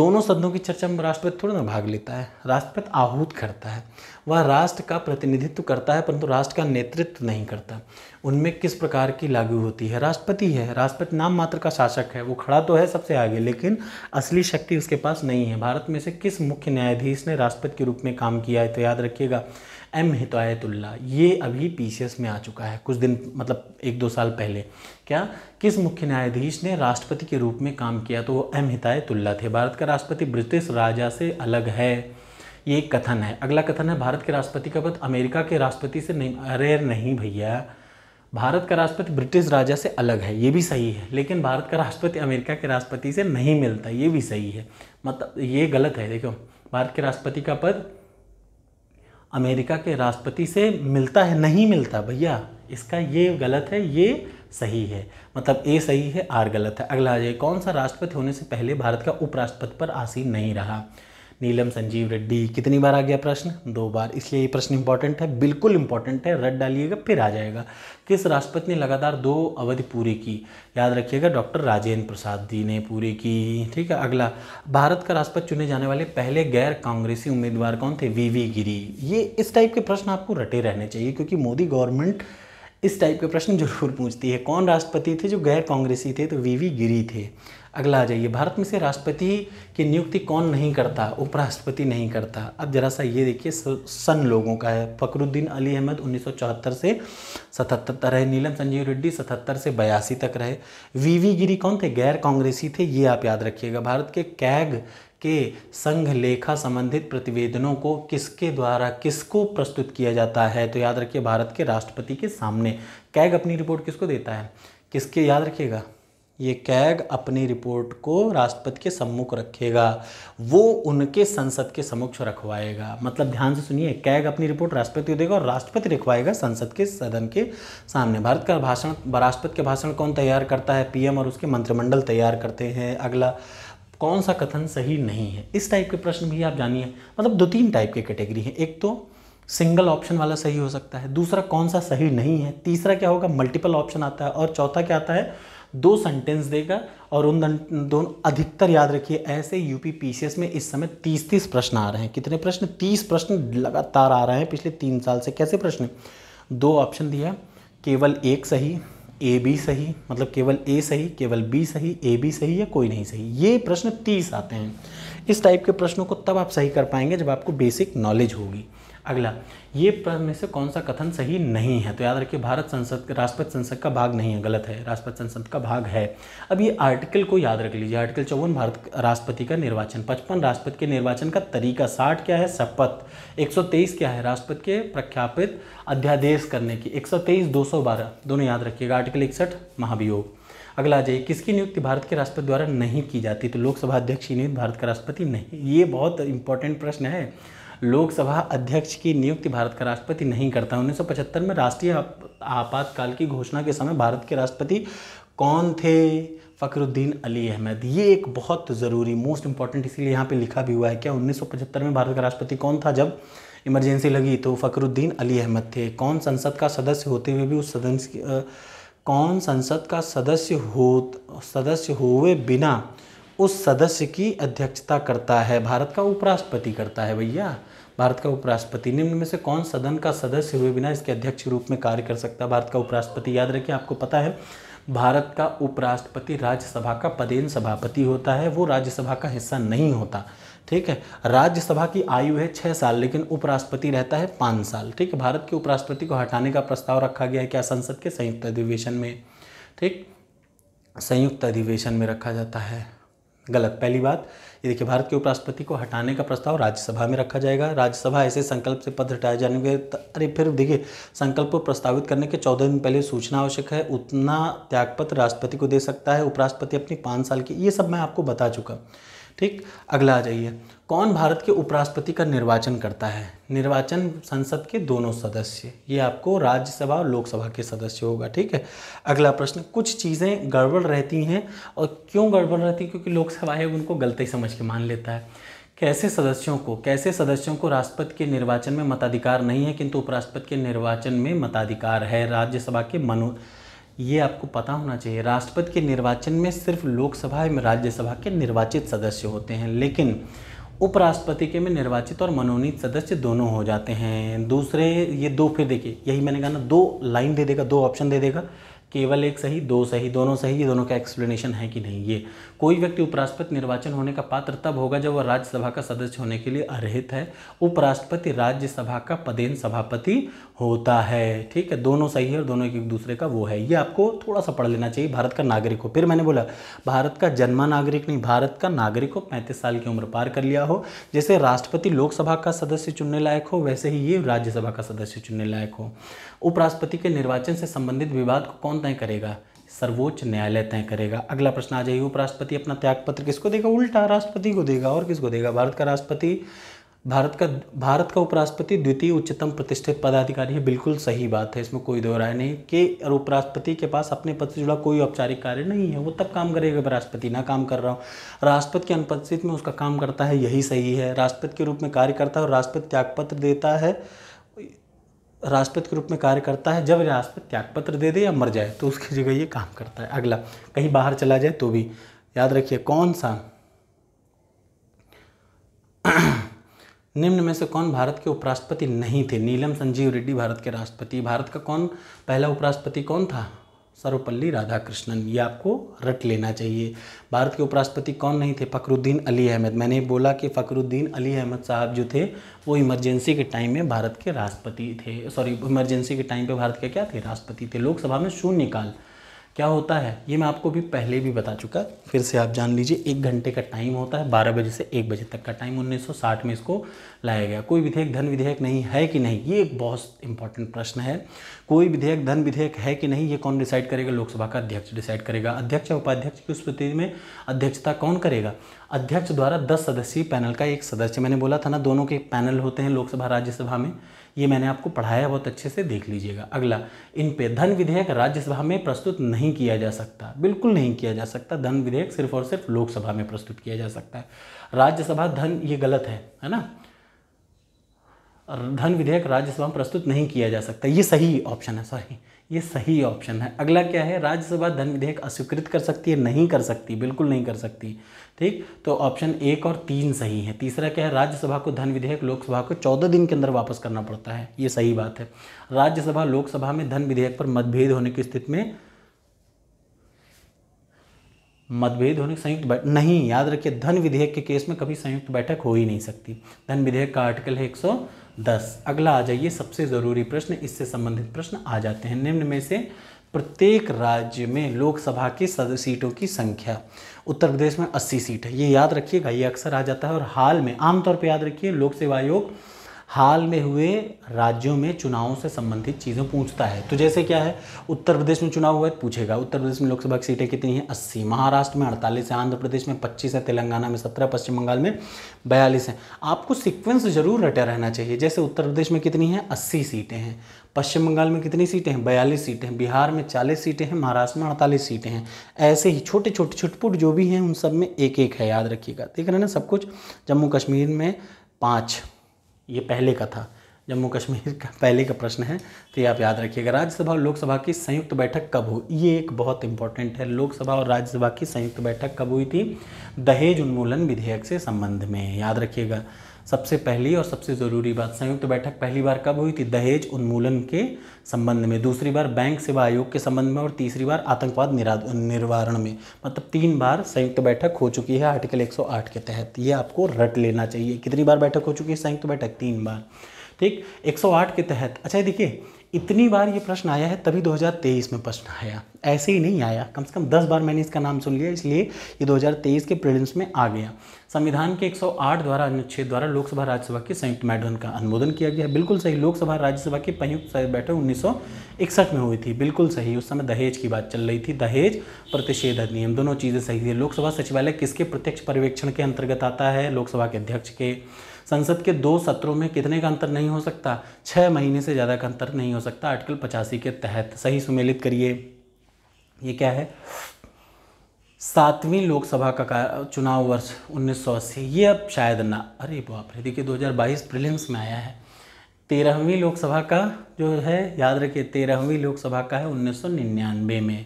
दोनों सदनों की चर्चा में राष्ट्रपति थोड़ा ना भाग लेता है राष्ट्रपति आहूत करता है वह राष्ट्र का प्रतिनिधित्व करता है परंतु राष्ट्र का नेतृत्व नहीं करता उनमें किस प्रकार की लागू होती है राष्ट्रपति है राष्ट्रपति नाम मात्र का शासक है वो खड़ा तो है सबसे आगे लेकिन असली शक्ति उसके पास नहीं है भारत में से किस मुख्य न्यायाधीश ने राष्ट्रपति के रूप में काम किया है तो याद रखिएगा एम हितायतुल्ला ये अभी पी में आ चुका है कुछ दिन मतलब एक दो साल पहले क्या किस मुख्य न्यायाधीश ने राष्ट्रपति के रूप में काम किया तो वो एम हितायतुल्ला थे भारत का राष्ट्रपति ब्रिटिश राजा से अलग है ये एक कथन है अगला कथन है भारत के राष्ट्रपति का पद अमेरिका के राष्ट्रपति से नहीं अरे नहीं भैया भारत का राष्ट्रपति ब्रिटिश राजा से अलग है ये भी सही है लेकिन भारत का राष्ट्रपति अमेरिका के राष्ट्रपति से नहीं मिलता ये भी सही है मतलब ये गलत है देखो भारत के राष्ट्रपति का पद अमेरिका के राष्ट्रपति से मिलता है नहीं मिलता भैया इसका ये गलत है ये सही है मतलब ए सही है आर गलत है अगला आ जाए कौन सा राष्ट्रपति होने से पहले भारत का उपराष्ट्रपति पर आसीन नहीं रहा नीलम संजीव रेड्डी कितनी बार आ गया प्रश्न दो बार इसलिए ये प्रश्न इंपॉर्टेंट है बिल्कुल इंपॉर्टेंट है रट डालिएगा फिर आ जाएगा किस राष्ट्रपति ने लगातार दो अवधि पूरी की याद रखिएगा डॉक्टर राजेंद्र प्रसाद जी ने पूरी की ठीक है अगला भारत का राष्ट्रपति चुने जाने वाले पहले गैर कांग्रेसी उम्मीदवार कौन थे वी वी गिरी ये इस टाइप के प्रश्न आपको रटे रहने चाहिए क्योंकि मोदी गवर्नमेंट इस टाइप के प्रश्न जरूर पूछती है कौन राष्ट्रपति थे जो गैर कांग्रेसी थे तो वीवी गिरी थे अगला आ जाइए भारत में से राष्ट्रपति की नियुक्ति कौन नहीं करता उपराष्ट्रपति नहीं करता अब जरा सा ये देखिए सन लोगों का है फकरुद्दीन अली अहमद 1974 से 77 तक रहे नीलम संजीव रेड्डी 77 से बयासी तक रहे वीवी गिरी कौन थे गैर कांग्रेसी थे ये आप याद रखिएगा भारत के कैग के संघ लेखा संबंधित प्रतिवेदनों को किसके द्वारा किसको प्रस्तुत किया जाता है तो याद रखिए भारत के राष्ट्रपति के सामने कैग अपनी रिपोर्ट किसको देता है किसके याद रखिएगा ये कैग अपनी रिपोर्ट को राष्ट्रपति के सम्मुख रखेगा वो उनके संसद के समक्ष रखवाएगा मतलब ध्यान से सुनिए कैग अपनी रिपोर्ट राष्ट्रपति को देगा और राष्ट्रपति रखवाएगा संसद के सदन के सामने भारत का भाषण राष्ट्रपति के भाषण कौन तैयार करता है पीएम और उसके मंत्रिमंडल तैयार करते हैं अगला कौन सा कथन सही नहीं है इस टाइप के प्रश्न भी आप जानिए मतलब दो तीन टाइप के कैटेगरी हैं एक तो सिंगल ऑप्शन वाला सही हो सकता है दूसरा कौन सा सही नहीं है तीसरा क्या होगा मल्टीपल ऑप्शन आता है और चौथा क्या आता है दो सेंटेंस देगा और उन दोनों अधिकतर याद रखिए ऐसे यूपी पीसीएस में इस समय तीस तीस प्रश्न आ रहे हैं कितने प्रश्न तीस प्रश्न लगातार आ रहे हैं पिछले तीन साल से कैसे प्रश्न दो ऑप्शन दिया केवल एक सही ए बी सही मतलब केवल ए सही केवल बी सही ए बी सही या कोई नहीं सही ये प्रश्न तीस आते हैं इस टाइप के प्रश्नों को तब आप सही कर पाएंगे जब आपको बेसिक नॉलेज होगी अगला ये प्रश्न में से कौन सा कथन सही नहीं है तो याद रखिए भारत संसद राष्ट्रपति संसद का भाग नहीं है गलत है राष्ट्रपति संसद का भाग है अब ये आर्टिकल को याद रख लीजिए आर्टिकल चौवन भारत राष्ट्रपति का निर्वाचन पचपन राष्ट्रपति के निर्वाचन का तरीका साठ क्या है शपथ 123 क्या है राष्ट्रपति के प्रख्यापित अध्यादेश करने की 123 212 दोनों याद रखिएगा आर्टिकल इकसठ महाभियोग अगला आ जाइए किसकी नियुक्ति भारत के राष्ट्रपति द्वारा नहीं की जाती तो लोकसभा अध्यक्ष की नियुक्ति भारत का राष्ट्रपति नहीं ये बहुत इंपॉर्टेंट प्रश्न है लोकसभा अध्यक्ष की नियुक्ति भारत का राष्ट्रपति नहीं करता उन्नीस में राष्ट्रीय आपातकाल की घोषणा के समय भारत के राष्ट्रपति कौन थे फ़खरुद्दीन अली अहमद ये एक बहुत ज़रूरी मोस्ट इंपॉर्टेंट इसीलिए यहाँ पे लिखा भी हुआ है क्या 1975 में भारत का राष्ट्रपति कौन था जब इमरजेंसी लगी तो फ़खरुद्दीन अली अहमद थे कौन संसद का सदस्य होते हुए भी उस सदन कौन संसद का सदस्य हो सदस्य हुए बिना उस सदस्य की अध्यक्षता करता है भारत का उपराष्ट्रपति करता है भैया भारत का उपराष्ट्रपति निम्न में से कौन सदन का सदस्य हुए बिना इसके अध्यक्ष के रूप में कार्य कर सकता है भारत का उपराष्ट्रपति याद रखिए आपको पता है भारत का उपराष्ट्रपति राज्यसभा का पदेन सभापति होता है वो राज्यसभा का हिस्सा नहीं होता ठीक है राज्यसभा की आयु है छः साल लेकिन उपराष्ट्रपति रहता है पाँच साल ठीक है भारत के उपराष्ट्रपति को हटाने का प्रस्ताव रखा गया है क्या संसद के संयुक्त अधिवेशन में ठीक संयुक्त अधिवेशन में रखा जाता है गलत पहली बात ये देखिए भारत के उपराष्ट्रपति को हटाने का प्रस्ताव राज्यसभा में रखा जाएगा राज्यसभा ऐसे संकल्प से पद हटाए जाने के अरे फिर देखिए संकल्प प्रस्तावित करने के चौदह दिन पहले सूचना आवश्यक है उतना त्यागपत्र राष्ट्रपति को दे सकता है उपराष्ट्रपति अपनी पाँच साल की ये सब मैं आपको बता चुका ठीक अगला आ जाइए कौन भारत के उपराष्ट्रपति का निर्वाचन करता है निर्वाचन संसद के दोनों सदस्य ये आपको राज्यसभा और लोकसभा के सदस्य होगा ठीक है अगला प्रश्न कुछ चीज़ें गड़बड़ रहती हैं और क्यों गड़बड़ रहती है क्योंकि लोकसभा आयोग उनको गलती समझ के मान लेता है कैसे सदस्यों को कैसे सदस्यों को राष्ट्रपति के निर्वाचन में मताधिकार नहीं है किंतु उपराष्ट्रपति के निर्वाचन में मताधिकार है राज्यसभा के मनो ये आपको पता होना चाहिए राष्ट्रपति के निर्वाचन में सिर्फ लोकसभा एवं राज्यसभा के निर्वाचित सदस्य होते हैं लेकिन उपराष्ट्रपति के में निर्वाचित और मनोनीत सदस्य दोनों हो जाते हैं दूसरे ये दो फिर देखिए यही मैंने कहा ना दो लाइन दे देगा दो ऑप्शन दे देगा केवल एक सही दो सही दोनों सही ये दोनों का एक्सप्लेनेशन है कि नहीं ये कोई व्यक्ति उपराष्ट्रपति निर्वाचन होने का पात्र तब होगा जब वह राज्यसभा का सदस्य होने के लिए अर्हित है उपराष्ट्रपति राज्यसभा का पदेन सभापति होता है ठीक है दोनों सही है और दोनों एक दूसरे का वो है ये आपको थोड़ा सा पढ़ लेना चाहिए भारत का नागरिक हो फिर मैंने बोला भारत का जन्मा नागरिक नहीं भारत का नागरिक हो पैंतीस साल की उम्र पार कर लिया हो जैसे राष्ट्रपति लोकसभा का सदस्य चुनने लायक हो वैसे ही ये राज्यसभा का सदस्य चुनने लायक हो उपराष्ट्रपति के निर्वाचन से संबंधित विवाद को कौन तय करेगा सर्वोच्च न्यायालय तय करेगा अगला प्रश्न आ जाइए उपराष्ट्रपति अपना त्यागपत्र किसको देगा उल्टा राष्ट्रपति को देगा और किसको देगा भारत का राष्ट्रपति भारत का भारत का उपराष्ट्रपति द्वितीय उच्चतम प्रतिष्ठित पदाधिकारी है बिल्कुल सही बात है इसमें कोई दो राय नहीं कि उपराष्ट्रपति के पास अपने पद से जुड़ा कोई औपचारिक कार्य नहीं है वो तब काम करेगा राष्ट्रपति ना काम कर रहा हूँ राष्ट्रपति के अनुपस्थित में उसका काम करता है यही सही है राष्ट्रपति के रूप में कार्य करता है और राष्ट्रपति त्यागपत्र देता है राष्ट्रपति के रूप में कार्य करता है जब राष्ट्रपति त्यागपत्र दे दे या मर जाए तो उसकी जगह ये काम करता है अगला कहीं बाहर चला जाए तो भी याद रखिए कौन सा निम्न में से कौन भारत के उपराष्ट्रपति नहीं थे नीलम संजीव रेड्डी भारत के राष्ट्रपति भारत का कौन पहला उपराष्ट्रपति कौन था सर्वपल्ली राधाकृष्णन ये आपको रट लेना चाहिए भारत के उपराष्ट्रपति कौन नहीं थे फ़खरुद्दीन अली अहमद मैंने बोला कि फ़खरुद्दीन अली अहमद साहब जो थे वो इमरजेंसी के टाइम में भारत के राष्ट्रपति थे सॉरी इमरजेंसी के टाइम पे भारत के क्या थे राष्ट्रपति थे लोकसभा में शून्यकाल क्या होता है ये मैं आपको भी पहले भी बता चुका फिर से आप जान लीजिए एक घंटे का टाइम होता है बारह बजे से एक बजे तक का टाइम 1960 में इसको लाया गया कोई विधेयक धन विधेयक नहीं है कि नहीं ये एक बहुत इंपॉर्टेंट प्रश्न है कोई विधेयक धन विधेयक है कि नहीं ये कौन डिसाइड करेगा लोकसभा का अध्यक्ष डिसाइड करेगा अध्यक्ष उपाध्यक्ष की स्थिति में अध्यक्षता कौन करेगा अध्यक्ष द्वारा दस सदस्यीय पैनल का एक सदस्य मैंने बोला था ना दोनों के पैनल होते हैं लोकसभा राज्यसभा में ये मैंने आपको पढ़ाया बहुत अच्छे से देख लीजिएगा अगला इन पे धन विधेयक राज्यसभा में प्रस्तुत नहीं किया जा सकता बिल्कुल नहीं किया जा सकता धन विधेयक सिर्फ और सिर्फ लोकसभा में प्रस्तुत किया जा सकता है राज्यसभा धन ये गलत है है ना धन विधेयक राज्यसभा में प्रस्तुत नहीं किया जा सकता ये सही ऑप्शन है सॉरी ये सही ऑप्शन है अगला क्या है राज्यसभा धन विधेयक अस्वीकृत कर सकती है नहीं कर सकती बिल्कुल नहीं कर सकती ठीक तो ऑप्शन एक और तीन सही है तीसरा क्या है राज्यसभा को धन विधेयक लोकसभा को चौदह दिन के अंदर वापस करना पड़ता है ये सही बात है राज्यसभा लोकसभा में धन विधेयक पर मतभेद होने की स्थिति में मतभेद होने संयुक्त बैठक नहीं याद रखिए धन विधेयक के केस में कभी संयुक्त बैठक हो ही नहीं सकती धन विधेयक का आर्टिकल है 110 अगला आ जाइए सबसे ज़रूरी प्रश्न इससे संबंधित प्रश्न आ जाते हैं निम्न में से प्रत्येक राज्य में लोकसभा की सदस्य सीटों की संख्या उत्तर प्रदेश में 80 सीट है ये याद रखिएगा ये अक्सर आ जाता है और हाल में आमतौर पर याद रखिए लोक सेवा आयोग हाल में हुए राज्यों में चुनावों से संबंधित चीज़ें पूछता है तो जैसे क्या है उत्तर प्रदेश में चुनाव हुआ है पूछेगा उत्तर प्रदेश में लोकसभा की सीटें कितनी हैं अस्सी महाराष्ट्र में अड़तालीस है आंध्र प्रदेश में पच्चीस है तेलंगाना में सत्रह पश्चिम बंगाल में बयालीस है आपको सिक्वेंस जरूर रटे रहना चाहिए जैसे उत्तर प्रदेश में कितनी हैं अस्सी सीटें हैं पश्चिम बंगाल में कितनी सीटें हैं बयालीस सीटें हैं बिहार में चालीस सीटें हैं महाराष्ट्र में अड़तालीस सीटें हैं ऐसे ही छोटे छोटे छुटपुट जो भी हैं उन सब में एक एक है याद रखिएगा देख रहे हैं ना सब कुछ जम्मू कश्मीर में पाँच ये पहले का था जम्मू कश्मीर का पहले का प्रश्न है तो ये आप याद रखिएगा राज्यसभा और लोकसभा की संयुक्त बैठक कब हुई ये एक बहुत इंपॉर्टेंट है लोकसभा और राज्यसभा की संयुक्त बैठक कब हुई थी दहेज उन्मूलन विधेयक से संबंध में याद रखिएगा सबसे पहली और सबसे ज़रूरी बात संयुक्त बैठक पहली बार कब हुई थी दहेज उन्मूलन के संबंध में दूसरी बार बैंक सेवा आयोग के संबंध में और तीसरी बार आतंकवाद निवारण में मतलब तीन बार संयुक्त बैठक हो चुकी है आर्टिकल 108 के तहत ये आपको रट लेना चाहिए कितनी बार बैठक हो चुकी है संयुक्त बैठक तीन बार ठीक 108 के तहत अच्छा देखिए इतनी बार ये प्रश्न आया है तभी 2023 में प्रश्न आया ऐसे ही नहीं आया कम से कम 10 बार मैंने इसका नाम सुन लिया इसलिए ये 2023 के प्रीलिम्स में आ गया संविधान के 108 द्वारा अनुच्छेद द्वारा लोकसभा राज्यसभा के संयुक्त मैडन का अनुमोदन किया गया है बिल्कुल सही लोकसभा राज्यसभा की संयुक्त बैठक उन्नीस में हुई थी बिल्कुल सही उस समय दहेज की बात चल रही थी दहेज प्रतिषेध अधिनियम दोनों चीज़ें सही थी लोकसभा सचिवालय किसके प्रत्यक्ष पर्यवेक्षण के अंतर्गत आता है लोकसभा के अध्यक्ष के संसद के दो सत्रों में कितने का अंतर नहीं हो सकता छः महीने से ज़्यादा का अंतर नहीं हो सकता आर्टिकल पचासी के तहत सही सुमेलित करिए ये क्या है सातवीं लोकसभा का चुनाव वर्ष अस्सी ये अब शायद ना अरे बाप रे देखिए 2022 प्रीलिम्स में आया है तेरहवीं लोकसभा का जो है याद रखिए तेरहवीं लोकसभा का है उन्नीस में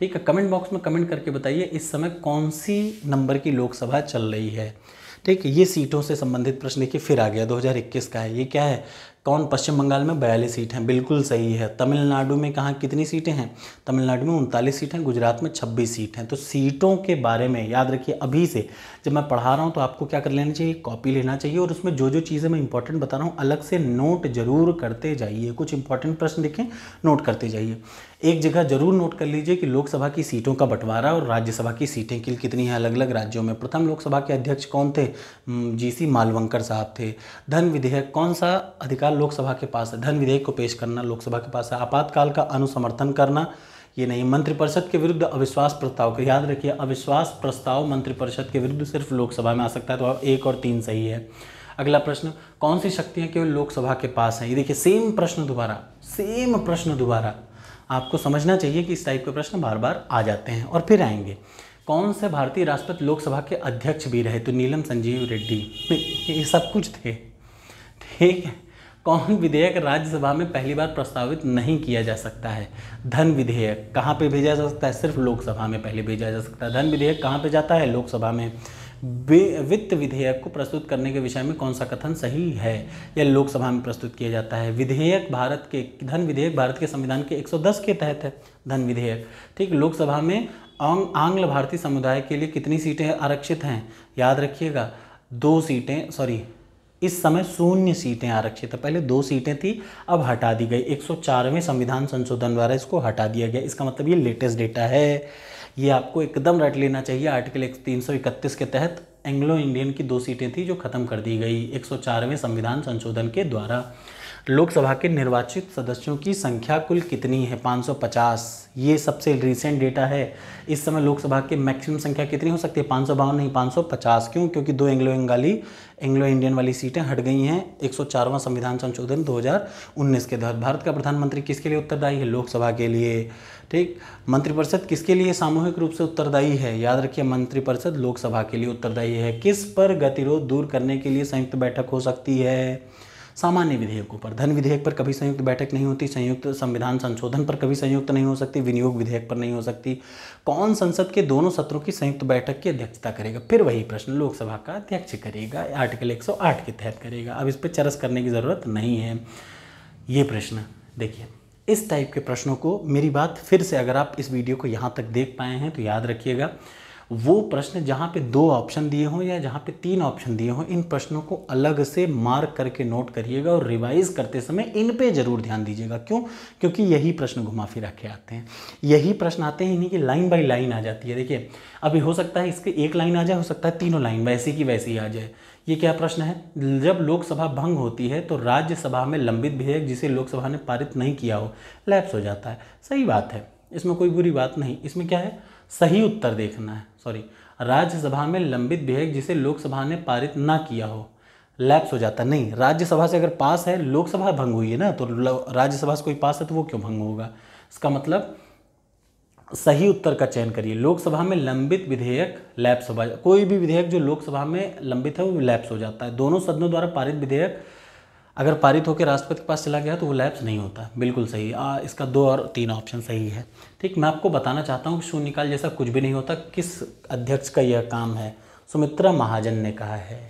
ठीक है कमेंट बॉक्स में कमेंट करके बताइए इस समय कौन सी नंबर की लोकसभा चल रही है ठीक ये सीटों से संबंधित प्रश्न देखिए फिर आ गया 2021 का है ये क्या है कौन पश्चिम बंगाल में बयालीस सीट हैं बिल्कुल सही है तमिलनाडु में कहाँ कितनी सीटें हैं तमिलनाडु में उनतालीस सीट हैं गुजरात में छब्बीस सीट हैं तो सीटों के बारे में याद रखिए अभी से जब मैं पढ़ा रहा हूँ तो आपको क्या कर लेना चाहिए कॉपी लेना चाहिए और उसमें जो जो चीज़ें मैं इंपॉर्टेंट बता रहा हूँ अलग से नोट जरूर करते जाइए कुछ इंपॉर्टेंट प्रश्न देखें नोट करते जाइए एक जगह जरूर नोट कर लीजिए कि लोकसभा की सीटों का बंटवारा और राज्यसभा की सीटें कि कितनी हैं अलग अलग राज्यों में प्रथम लोकसभा के अध्यक्ष कौन थे जी सी मालवंकर साहब थे धन विधेयक कौन सा अधिकार लोकसभा के पास है धन विधेयक को पेश करना लोकसभा के पास है आपातकाल का अनुसमर्थन करना ये नहीं मंत्रिपरिषद के विरुद्ध अविश्वास प्रस्ताव को याद रखिए अविश्वास प्रस्ताव मंत्रिपरिषद के विरुद्ध सिर्फ लोकसभा में आ सकता है तो एक और तीन सही है अगला प्रश्न कौन सी शक्तियाँ केवल लोकसभा के पास हैं ये देखिए सेम प्रश्न दोबारा सेम प्रश्न दोबारा आपको समझना चाहिए कि इस टाइप के प्रश्न बार बार आ जाते हैं और फिर आएंगे कौन से भारतीय राष्ट्रपति लोकसभा के अध्यक्ष भी रहे तो नीलम संजीव रेड्डी ये सब कुछ थे ठीक है कौन विधेयक राज्यसभा में पहली बार प्रस्तावित नहीं किया जा सकता है धन विधेयक कहाँ पे भेजा जा सकता है सिर्फ लोकसभा में पहले भेजा जा सकता है धन विधेयक कहाँ पे जाता है लोकसभा में वित्त विधेयक को प्रस्तुत करने के विषय में कौन सा कथन सही है यह लोकसभा में प्रस्तुत किया जाता है विधेयक भारत के धन विधेयक भारत के संविधान के 110 के तहत है धन विधेयक ठीक लोकसभा में आंग्ल भारतीय समुदाय के लिए कितनी सीटें आरक्षित हैं याद रखिएगा दो सीटें सॉरी इस समय शून्य सीटें आरक्षित है पहले दो सीटें थी अब हटा दी गई 104वें संविधान संशोधन द्वारा इसको हटा दिया गया इसका मतलब ये लेटेस्ट डेटा है ये आपको एकदम रट लेना चाहिए आर्टिकल तीन के तहत एंग्लो इंडियन की दो सीटें थी जो खत्म कर दी गई एक संविधान संशोधन के द्वारा लोकसभा के निर्वाचित सदस्यों की संख्या कुल कितनी है 550 ये सबसे रिसेंट डेटा है इस समय लोकसभा की मैक्सिमम संख्या कितनी हो सकती है पाँच सौ बावन नहीं पचास क्यों क्योंकि दो एंग्लो बंगाली एंग्लो इंडियन वाली सीटें हट गई हैं एक संविधान संशोधन उन्नीस के तहत भारत का प्रधानमंत्री किसके लिए उत्तरदायी है लोकसभा के लिए ठीक मंत्रिपरिषद किसके लिए सामूहिक रूप से उत्तरदायी है याद रखिए मंत्रिपरिषद लोकसभा के लिए उत्तरदायी है किस पर गतिरोध दूर करने के लिए संयुक्त बैठक हो सकती है सामान्य विधेयकों पर धन विधेयक पर कभी संयुक्त बैठक नहीं होती संयुक्त संविधान संशोधन पर कभी संयुक्त नहीं हो सकती विनियोग विधेयक पर नहीं हो सकती कौन संसद के दोनों सत्रों की संयुक्त बैठक की अध्यक्षता करेगा फिर वही प्रश्न लोकसभा का अध्यक्ष करेगा आर्टिकल एक के तहत करेगा अब इस पर चरस करने की ज़रूरत नहीं है ये प्रश्न देखिए इस टाइप के प्रश्नों को मेरी बात फिर से अगर आप इस वीडियो को यहाँ तक देख पाए हैं तो याद रखिएगा वो प्रश्न जहाँ पे दो ऑप्शन दिए हों या जहाँ पे तीन ऑप्शन दिए हों इन प्रश्नों को अलग से मार्क करके नोट करिएगा और रिवाइज करते समय इन पे जरूर ध्यान दीजिएगा क्यों क्योंकि यही प्रश्न घुमा फिरा के आते हैं यही प्रश्न आते हैं इन्हीं की लाइन बाई लाइन आ जाती है देखिए अभी हो सकता है इसके एक लाइन आ जाए हो सकता है तीनों लाइन वैसी की वैसी ही आ जाए ये क्या प्रश्न है जब लोकसभा भंग होती है तो राज्यसभा में लंबित विधेयक जिसे लोकसभा ने पारित नहीं किया हो लैप्स हो जाता है सही बात है इसमें कोई बुरी बात नहीं इसमें क्या है सही उत्तर देखना है सॉरी राज्यसभा में लंबित विधेयक जिसे लोकसभा ने पारित ना किया हो लैप्स हो जाता नहीं राज्यसभा से अगर पास है लोकसभा भंग हुई है ना तो राज्यसभा से कोई पास है तो वो क्यों भंग होगा इसका मतलब सही उत्तर का चयन करिए लोकसभा में लंबित विधेयक लैप्स हो कोई भी विधेयक जो लोकसभा में लंबित है वो लैप्स हो जाता है दोनों सदनों द्वारा पारित विधेयक अगर पारित होकर राष्ट्रपति के पास चला गया तो वो लैप्स नहीं होता बिल्कुल सही आ, इसका दो और तीन ऑप्शन सही है ठीक मैं आपको बताना चाहता हूँ कि शून्यकाल जैसा कुछ भी नहीं होता किस अध्यक्ष का यह काम है सुमित्रा महाजन ने कहा है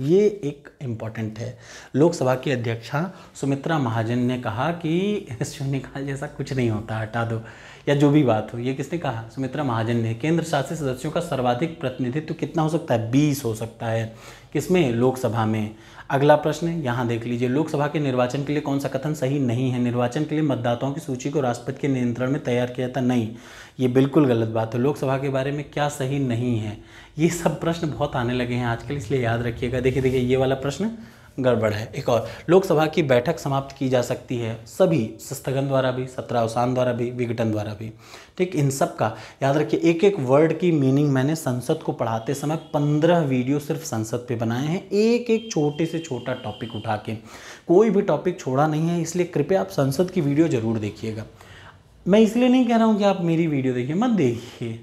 ये एक इम्पॉर्टेंट है लोकसभा की अध्यक्षा सुमित्रा महाजन ने कहा कि शून्यकाल जैसा कुछ नहीं होता हटा दो या जो भी बात हो ये किसने कहा सुमित्रा महाजन ने केंद्र शासित सदस्यों का सर्वाधिक प्रतिनिधित्व कितना हो सकता है बीस हो सकता है किसमें लोकसभा में अगला प्रश्न है यहाँ देख लीजिए लोकसभा के निर्वाचन के लिए कौन सा कथन सही नहीं है निर्वाचन के लिए मतदाताओं की सूची को राष्ट्रपति के नियंत्रण में तैयार किया था नहीं ये बिल्कुल गलत बात है लोकसभा के बारे में क्या सही नहीं है ये सब प्रश्न बहुत आने लगे हैं आजकल इसलिए याद रखिएगा देखिए देखिए ये वाला प्रश्न गड़बड़ है एक और लोकसभा की बैठक समाप्त की जा सकती है सभी सस्तगन द्वारा भी सत्रावसान द्वारा भी विघटन द्वारा भी ठीक इन सब का याद रखिए एक एक वर्ड की मीनिंग मैंने संसद को पढ़ाते समय पंद्रह वीडियो सिर्फ संसद पे बनाए हैं एक एक छोटे से छोटा टॉपिक उठा के कोई भी टॉपिक छोड़ा नहीं है इसलिए कृपया आप संसद की वीडियो ज़रूर देखिएगा मैं इसलिए नहीं कह रहा हूँ कि आप मेरी वीडियो देखिए मत देखिए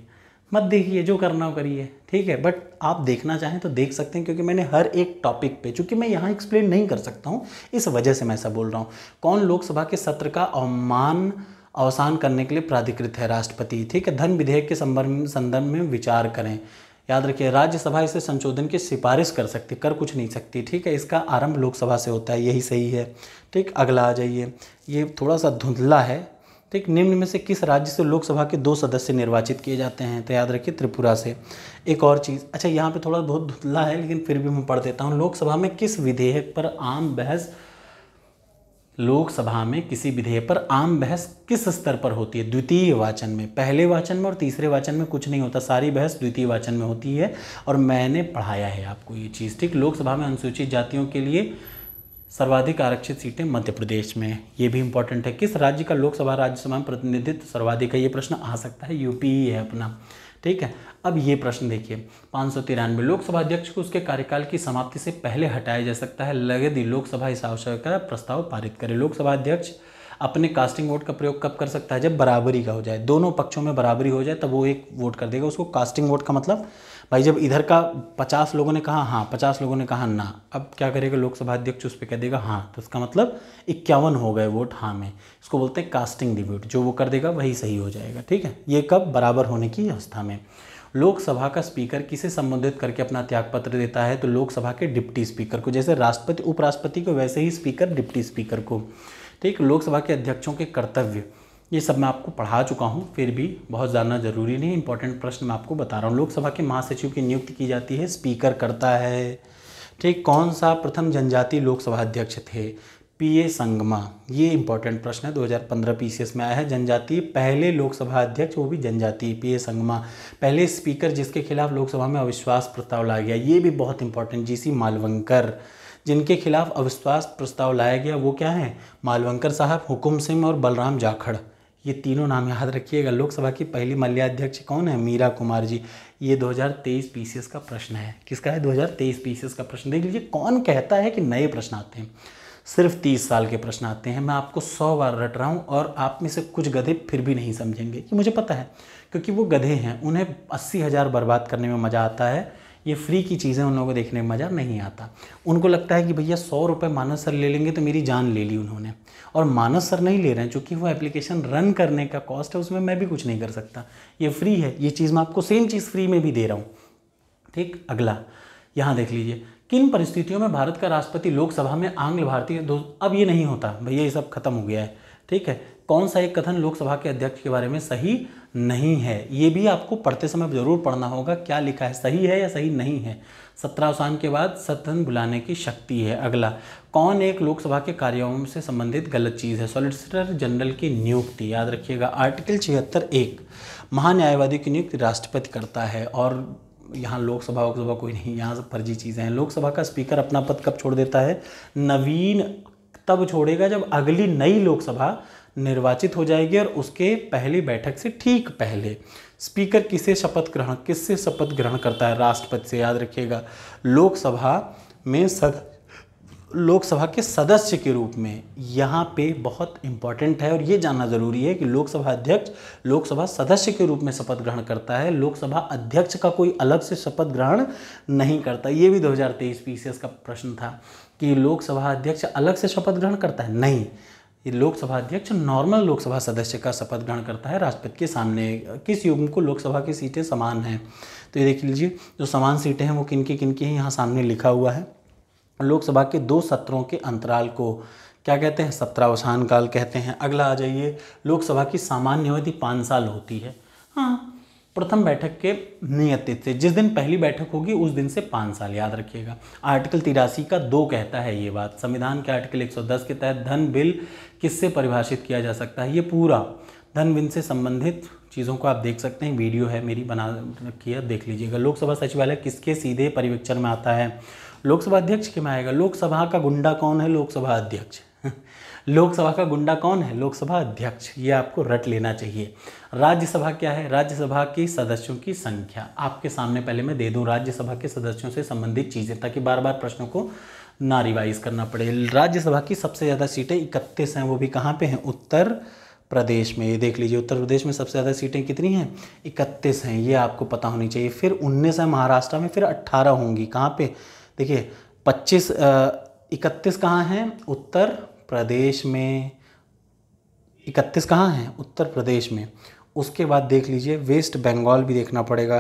मत देखिए जो करना हो करिए ठीक है बट आप देखना चाहें तो देख सकते हैं क्योंकि मैंने हर एक टॉपिक पे चूंकि मैं यहाँ एक्सप्लेन नहीं कर सकता हूँ इस वजह से मैं ऐसा बोल रहा हूँ कौन लोकसभा के सत्र का अवमान अवसान करने के लिए प्राधिकृत है राष्ट्रपति ठीक है धन विधेयक के संदर्भ में विचार करें याद रखिए राज्यसभा इसे संशोधन की सिफारिश कर सकती कर कुछ नहीं सकती ठीक है इसका आरंभ लोकसभा से होता है यही सही है ठीक अगला आ जाइए ये थोड़ा सा धुंधला है ठीक तो निम्न में से किस राज्य से लोकसभा के दो सदस्य निर्वाचित किए जाते हैं तो याद रखिए त्रिपुरा से एक और चीज़ अच्छा यहाँ पे थोड़ा बहुत धुतला है लेकिन फिर भी मैं पढ़ देता हूँ लोकसभा में किस विधेयक पर आम बहस लोकसभा में किसी विधेयक पर आम बहस किस स्तर पर होती है द्वितीय वाचन में पहले वाचन में और तीसरे वाचन में कुछ नहीं होता सारी बहस द्वितीय वाचन में होती है और मैंने पढ़ाया है आपको ये चीज़ ठीक लोकसभा में अनुसूचित जातियों के लिए सर्वाधिक आरक्षित सीटें मध्य प्रदेश में ये भी इंपॉर्टेंट है किस राज्य का लोकसभा राज्यसभा में प्रतिनिधित्व सर्वाधिक है ये प्रश्न आ सकता है यूपी ही है अपना ठीक है अब ये प्रश्न देखिए पाँच सौ तिरानवे लोकसभा अध्यक्ष को उसके कार्यकाल की समाप्ति से पहले हटाया जा सकता है लगे दी लोकसभा इस आवश्यकता का प्रस्ताव पारित करे लोकसभा अध्यक्ष अपने कास्टिंग वोट का प्रयोग कब कर सकता है जब बराबरी का हो जाए दोनों पक्षों में बराबरी हो जाए तब वो एक वोट कर देगा उसको कास्टिंग वोट का मतलब भाई जब इधर का पचास लोगों ने कहा हाँ पचास लोगों ने कहा ना अब क्या करेगा लोकसभा अध्यक्ष उस पर कह देगा हाँ तो इसका मतलब इक्यावन हो गए वोट हाँ में इसको बोलते हैं कास्टिंग डिब्यूट जो वो कर देगा वही सही हो जाएगा ठीक है ये कब बराबर होने की अवस्था में लोकसभा का स्पीकर किसे संबोधित करके अपना त्यागपत्र देता है तो लोकसभा के डिप्टी स्पीकर को जैसे राष्ट्रपति उपराष्ट्रपति को वैसे ही स्पीकर डिप्टी स्पीकर को ठीक लोकसभा के अध्यक्षों के कर्तव्य ये सब मैं आपको पढ़ा चुका हूँ फिर भी बहुत जानना जरूरी नहीं इंपॉर्टेंट प्रश्न मैं आपको बता रहा हूँ लोकसभा के महासचिव की नियुक्ति की जाती है स्पीकर करता है ठीक कौन सा प्रथम जनजाति लोकसभा अध्यक्ष थे पी ए संगमा ये इंपॉर्टेंट प्रश्न है 2015 पीसीएस में आया है जनजाति पहले लोकसभा अध्यक्ष वो भी जनजाति पी ए संगमा पहले स्पीकर जिसके खिलाफ लोकसभा में अविश्वास प्रस्ताव लाया गया ये भी बहुत इंपॉर्टेंट जी सी मालवंकर जिनके खिलाफ अविश्वास प्रस्ताव लाया गया वो क्या है मालवंकर साहब हुकुम सिंह और बलराम जाखड़ ये तीनों नाम याद रखिएगा लोकसभा की पहली मल्याध्यक्ष कौन है मीरा कुमार जी ये 2023 पीसीएस का प्रश्न है किसका है 2023 पीसीएस का प्रश्न देख लीजिए कौन कहता है कि नए प्रश्न आते हैं सिर्फ तीस साल के प्रश्न आते हैं मैं आपको सौ बार रट रहा हूँ और आप में से कुछ गधे फिर भी नहीं समझेंगे ये मुझे पता है क्योंकि वो गधे हैं उन्हें अस्सी हज़ार बर्बाद करने में मज़ा आता है ये फ्री की चीज़ें उन लोगों को देखने में मज़ा नहीं आता उनको लगता है कि भैया सौ रुपये मानव सर ले लेंगे तो मेरी जान ले ली उन्होंने और मानस सर नहीं ले रहे हैं चूँकि वो एप्लीकेशन रन करने का कॉस्ट है उसमें मैं भी कुछ नहीं कर सकता ये फ्री है ये चीज़ मैं आपको सेम चीज़ फ्री में भी दे रहा हूँ ठीक अगला यहाँ देख लीजिए किन परिस्थितियों में भारत का राष्ट्रपति लोकसभा में आंग्ल भारतीय दो अब ये नहीं होता भैया ये सब खत्म हो गया है ठीक है कौन सा एक कथन लोकसभा के अध्यक्ष के बारे में सही नहीं है ये भी आपको पढ़ते समय जरूर पढ़ना होगा क्या लिखा है सही है या सही नहीं है सत्रावसान के बाद सदन बुलाने की शक्ति है अगला कौन एक लोकसभा के कार्यों से संबंधित गलत चीज़ है सॉलिसिटर जनरल की नियुक्ति याद रखिएगा आर्टिकल छिहत्तर एक महान्यायवादी की नियुक्ति राष्ट्रपति करता है और यहाँ लोकसभा लोकसभा कोई नहीं यहाँ सब फर्जी चीज़ें हैं लोकसभा का स्पीकर अपना पद कब छोड़ देता है नवीन तब छोड़ेगा जब अगली नई लोकसभा निर्वाचित हो जाएगी और उसके पहली बैठक से ठीक पहले स्पीकर किसे शपथ ग्रहण किससे शपथ ग्रहण करता है राष्ट्रपति से याद रखिएगा लोकसभा में सद लोकसभा के सदस्य के रूप में यहाँ पे बहुत इम्पॉर्टेंट है और ये जानना ज़रूरी है कि लोकसभा अध्यक्ष लोकसभा सदस्य के रूप में शपथ ग्रहण करता है लोकसभा अध्यक्ष का कोई अलग से शपथ ग्रहण नहीं करता ये भी 2023 हज़ार का प्रश्न था कि लोकसभा अध्यक्ष अलग से शपथ ग्रहण करता है नहीं कि लोकसभा अध्यक्ष नॉर्मल लोकसभा सदस्य का शपथ ग्रहण करता है राष्ट्रपति के सामने किस युग को लोकसभा की सीटें समान हैं तो ये देख लीजिए जो समान सीटें हैं वो किन की किन की हैं यहाँ सामने लिखा हुआ है लोकसभा के दो सत्रों के अंतराल को क्या कहते हैं सत्रावसान काल कहते हैं अगला आ जाइए लोकसभा की सामान्य अवधि पाँच साल होती है हाँ प्रथम बैठक के नियतित से जिस दिन पहली बैठक होगी उस दिन से पाँच साल याद रखिएगा आर्टिकल तिरासी का दो कहता है ये बात संविधान के आर्टिकल 110 के तहत धन बिल किससे परिभाषित किया जा सकता है ये पूरा धन बिल से संबंधित चीज़ों को आप देख सकते हैं वीडियो है मेरी बना रखी है देख लीजिएगा लोकसभा सचिवालय किसके सीधे परिवेक्षण में आता है लोकसभा अध्यक्ष के में आएगा लोकसभा का गुंडा कौन है लोकसभा अध्यक्ष लोकसभा का गुंडा कौन है लोकसभा अध्यक्ष ये आपको रट लेना चाहिए राज्यसभा क्या है राज्यसभा के सदस्यों की संख्या आपके सामने पहले मैं दे दूं राज्यसभा के सदस्यों से संबंधित चीज़ें ताकि बार बार प्रश्नों को ना रिवाइज करना पड़े राज्यसभा की सबसे ज़्यादा सीटें इकतीस हैं वो भी कहाँ पर हैं उत्तर प्रदेश में ये देख लीजिए उत्तर प्रदेश में सबसे ज़्यादा सीटें कितनी हैं इकतीस हैं ये आपको पता होनी चाहिए फिर उन्नीस है महाराष्ट्र में फिर अट्ठारह होंगी कहाँ पे देखिए पच्चीस इकतीस कहाँ हैं उत्तर प्रदेश में इकतीस कहाँ हैं उत्तर प्रदेश में उसके बाद देख लीजिए वेस्ट बंगाल भी देखना पड़ेगा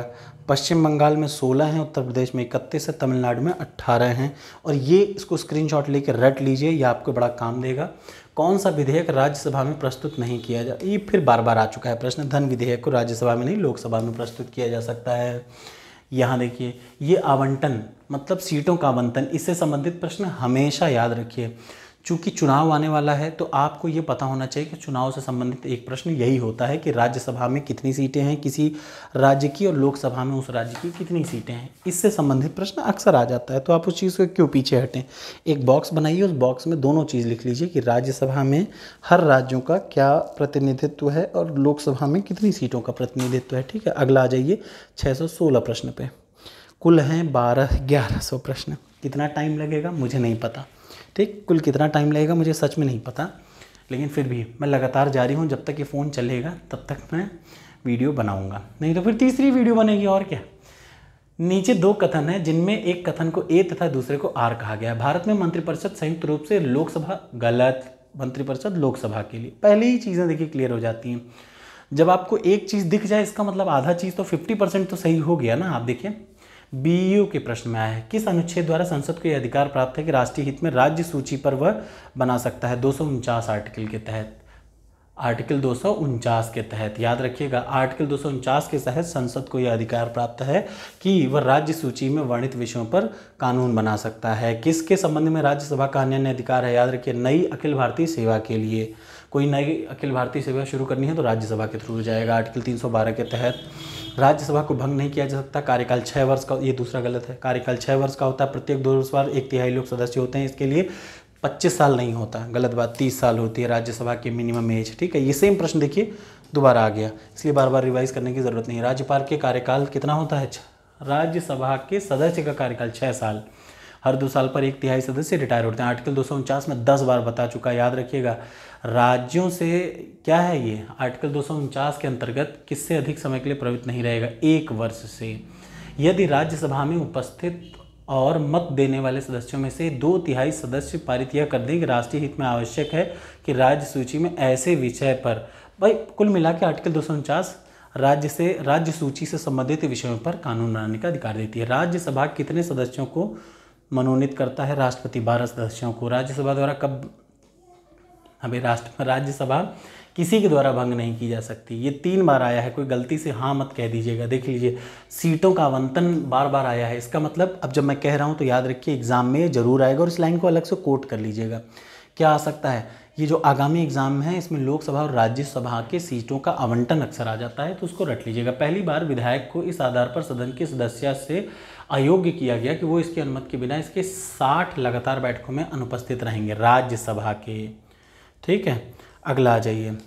पश्चिम बंगाल में 16 हैं उत्तर प्रदेश में इकतीस है तमिलनाडु में 18 हैं और ये इसको स्क्रीनशॉट लेकर रट लीजिए यह आपको बड़ा काम देगा कौन सा विधेयक राज्यसभा में प्रस्तुत नहीं किया जा ये फिर बार बार आ चुका है प्रश्न धन विधेयक को राज्यसभा में नहीं लोकसभा में प्रस्तुत किया जा सकता है यहाँ देखिए ये आवंटन मतलब सीटों का आवंटन इससे संबंधित प्रश्न हमेशा याद रखिए चूँकि चुनाव आने वाला है तो आपको ये पता होना चाहिए कि चुनाव से संबंधित एक प्रश्न यही होता है कि राज्यसभा में कितनी सीटें हैं किसी राज्य की और लोकसभा में उस राज्य की कितनी सीटें हैं इससे संबंधित प्रश्न अक्सर आ जाता है तो आप उस चीज़ को क्यों पीछे हटें एक बॉक्स बनाइए उस बॉक्स में दोनों चीज़ लिख लीजिए कि राज्यसभा में हर राज्यों का क्या प्रतिनिधित्व है और लोकसभा में कितनी सीटों का प्रतिनिधित्व है ठीक है अगला आ जाइए छः प्रश्न पर कुल हैं बारह ग्यारह सौ प्रश्न कितना टाइम लगेगा मुझे नहीं पता ठीक कुल कितना टाइम लगेगा मुझे सच में नहीं पता लेकिन फिर भी मैं लगातार जारी हूँ जब तक ये फ़ोन चलेगा तब तक मैं वीडियो बनाऊँगा नहीं तो फिर तीसरी वीडियो बनेगी और क्या नीचे दो कथन हैं जिनमें एक कथन को ए तथा दूसरे को आर कहा गया है भारत में मंत्रिपरिषद संयुक्त रूप से लोकसभा गलत मंत्रिपरिषद लोकसभा के लिए पहले ही चीज़ें देखिए क्लियर हो जाती हैं जब आपको एक चीज़ दिख जाए इसका मतलब आधा चीज़ तो फिफ्टी परसेंट तो सही हो गया ना आप देखिए बीयू के प्रश्न में आया है किस अनुच्छेद द्वारा संसद को यह अधिकार प्राप्त है कि राष्ट्रीय हित में राज्य सूची पर वह बना सकता है दो आर्टिकल के तहत आर्टिकल दो के तहत याद रखिएगा आर्टिकल दो के तहत संसद को यह अधिकार प्राप्त है कि वह राज्य सूची में वर्णित विषयों पर कानून बना सकता है किसके संबंध में राज्यसभा का अन्य अधिकार है याद रखिए नई अखिल भारतीय सेवा के लिए कोई नई अखिल भारतीय सेवा शुरू करनी है तो राज्यसभा के थ्रू जाएगा आर्टिकल 312 के तहत राज्यसभा को भंग नहीं किया जा सकता कार्यकाल छः वर्ष का ये दूसरा गलत है कार्यकाल छः वर्ष का होता है प्रत्येक दो वर्ष बार एक तिहाई लोग सदस्य होते हैं इसके लिए पच्चीस साल नहीं होता गलत बात तीस साल होती है राज्यसभा की मिनिमम एज ठीक है ये सेम प्रश्न देखिए दोबारा आ गया इसलिए बार बार रिवाइज करने की ज़रूरत नहीं राज्यपाल के कार्यकाल कितना होता है राज्यसभा के सदस्य का कार्यकाल छः साल हर दो साल पर एक तिहाई सदस्य रिटायर होते हैं आर्टिकल दो में दस बार बता चुका याद रखिएगा राज्यों से क्या है ये आर्टिकल दो के अंतर्गत किससे अधिक समय के लिए प्रवृत्त नहीं रहेगा एक वर्ष से यदि राज्यसभा में उपस्थित और मत देने वाले सदस्यों में से दो तिहाई सदस्य पारित यह कर दें कि राष्ट्रीय हित में आवश्यक है कि राज्य सूची में ऐसे विषय पर भाई कुल मिला के आर्टिकल दो राज्य से राज्य सूची से संबंधित विषयों पर कानून बनाने का अधिकार देती है राज्यसभा कितने सदस्यों को मनोनीत करता है राष्ट्रपति बारह सदस्यों को राज्यसभा द्वारा कब हमें राष्ट्र राज्यसभा किसी के द्वारा भंग नहीं की जा सकती ये तीन बार आया है कोई गलती से हाँ मत कह दीजिएगा देख लीजिए सीटों का आवंटन बार बार आया है इसका मतलब अब जब मैं कह रहा हूँ तो याद रखिए एग्ज़ाम में ज़रूर आएगा और इस लाइन को अलग से कोट कर लीजिएगा क्या आ सकता है ये जो आगामी एग्ज़ाम है इसमें लोकसभा और राज्यसभा के सीटों का आवंटन अक्सर आ जाता है तो उसको रट लीजिएगा पहली बार विधायक को इस आधार पर सदन के सदस्य से अयोग्य किया गया कि वो इसकी अनुमति के बिना इसके साठ लगातार बैठकों में अनुपस्थित रहेंगे राज्यसभा के ठीक है अगला आ जाइए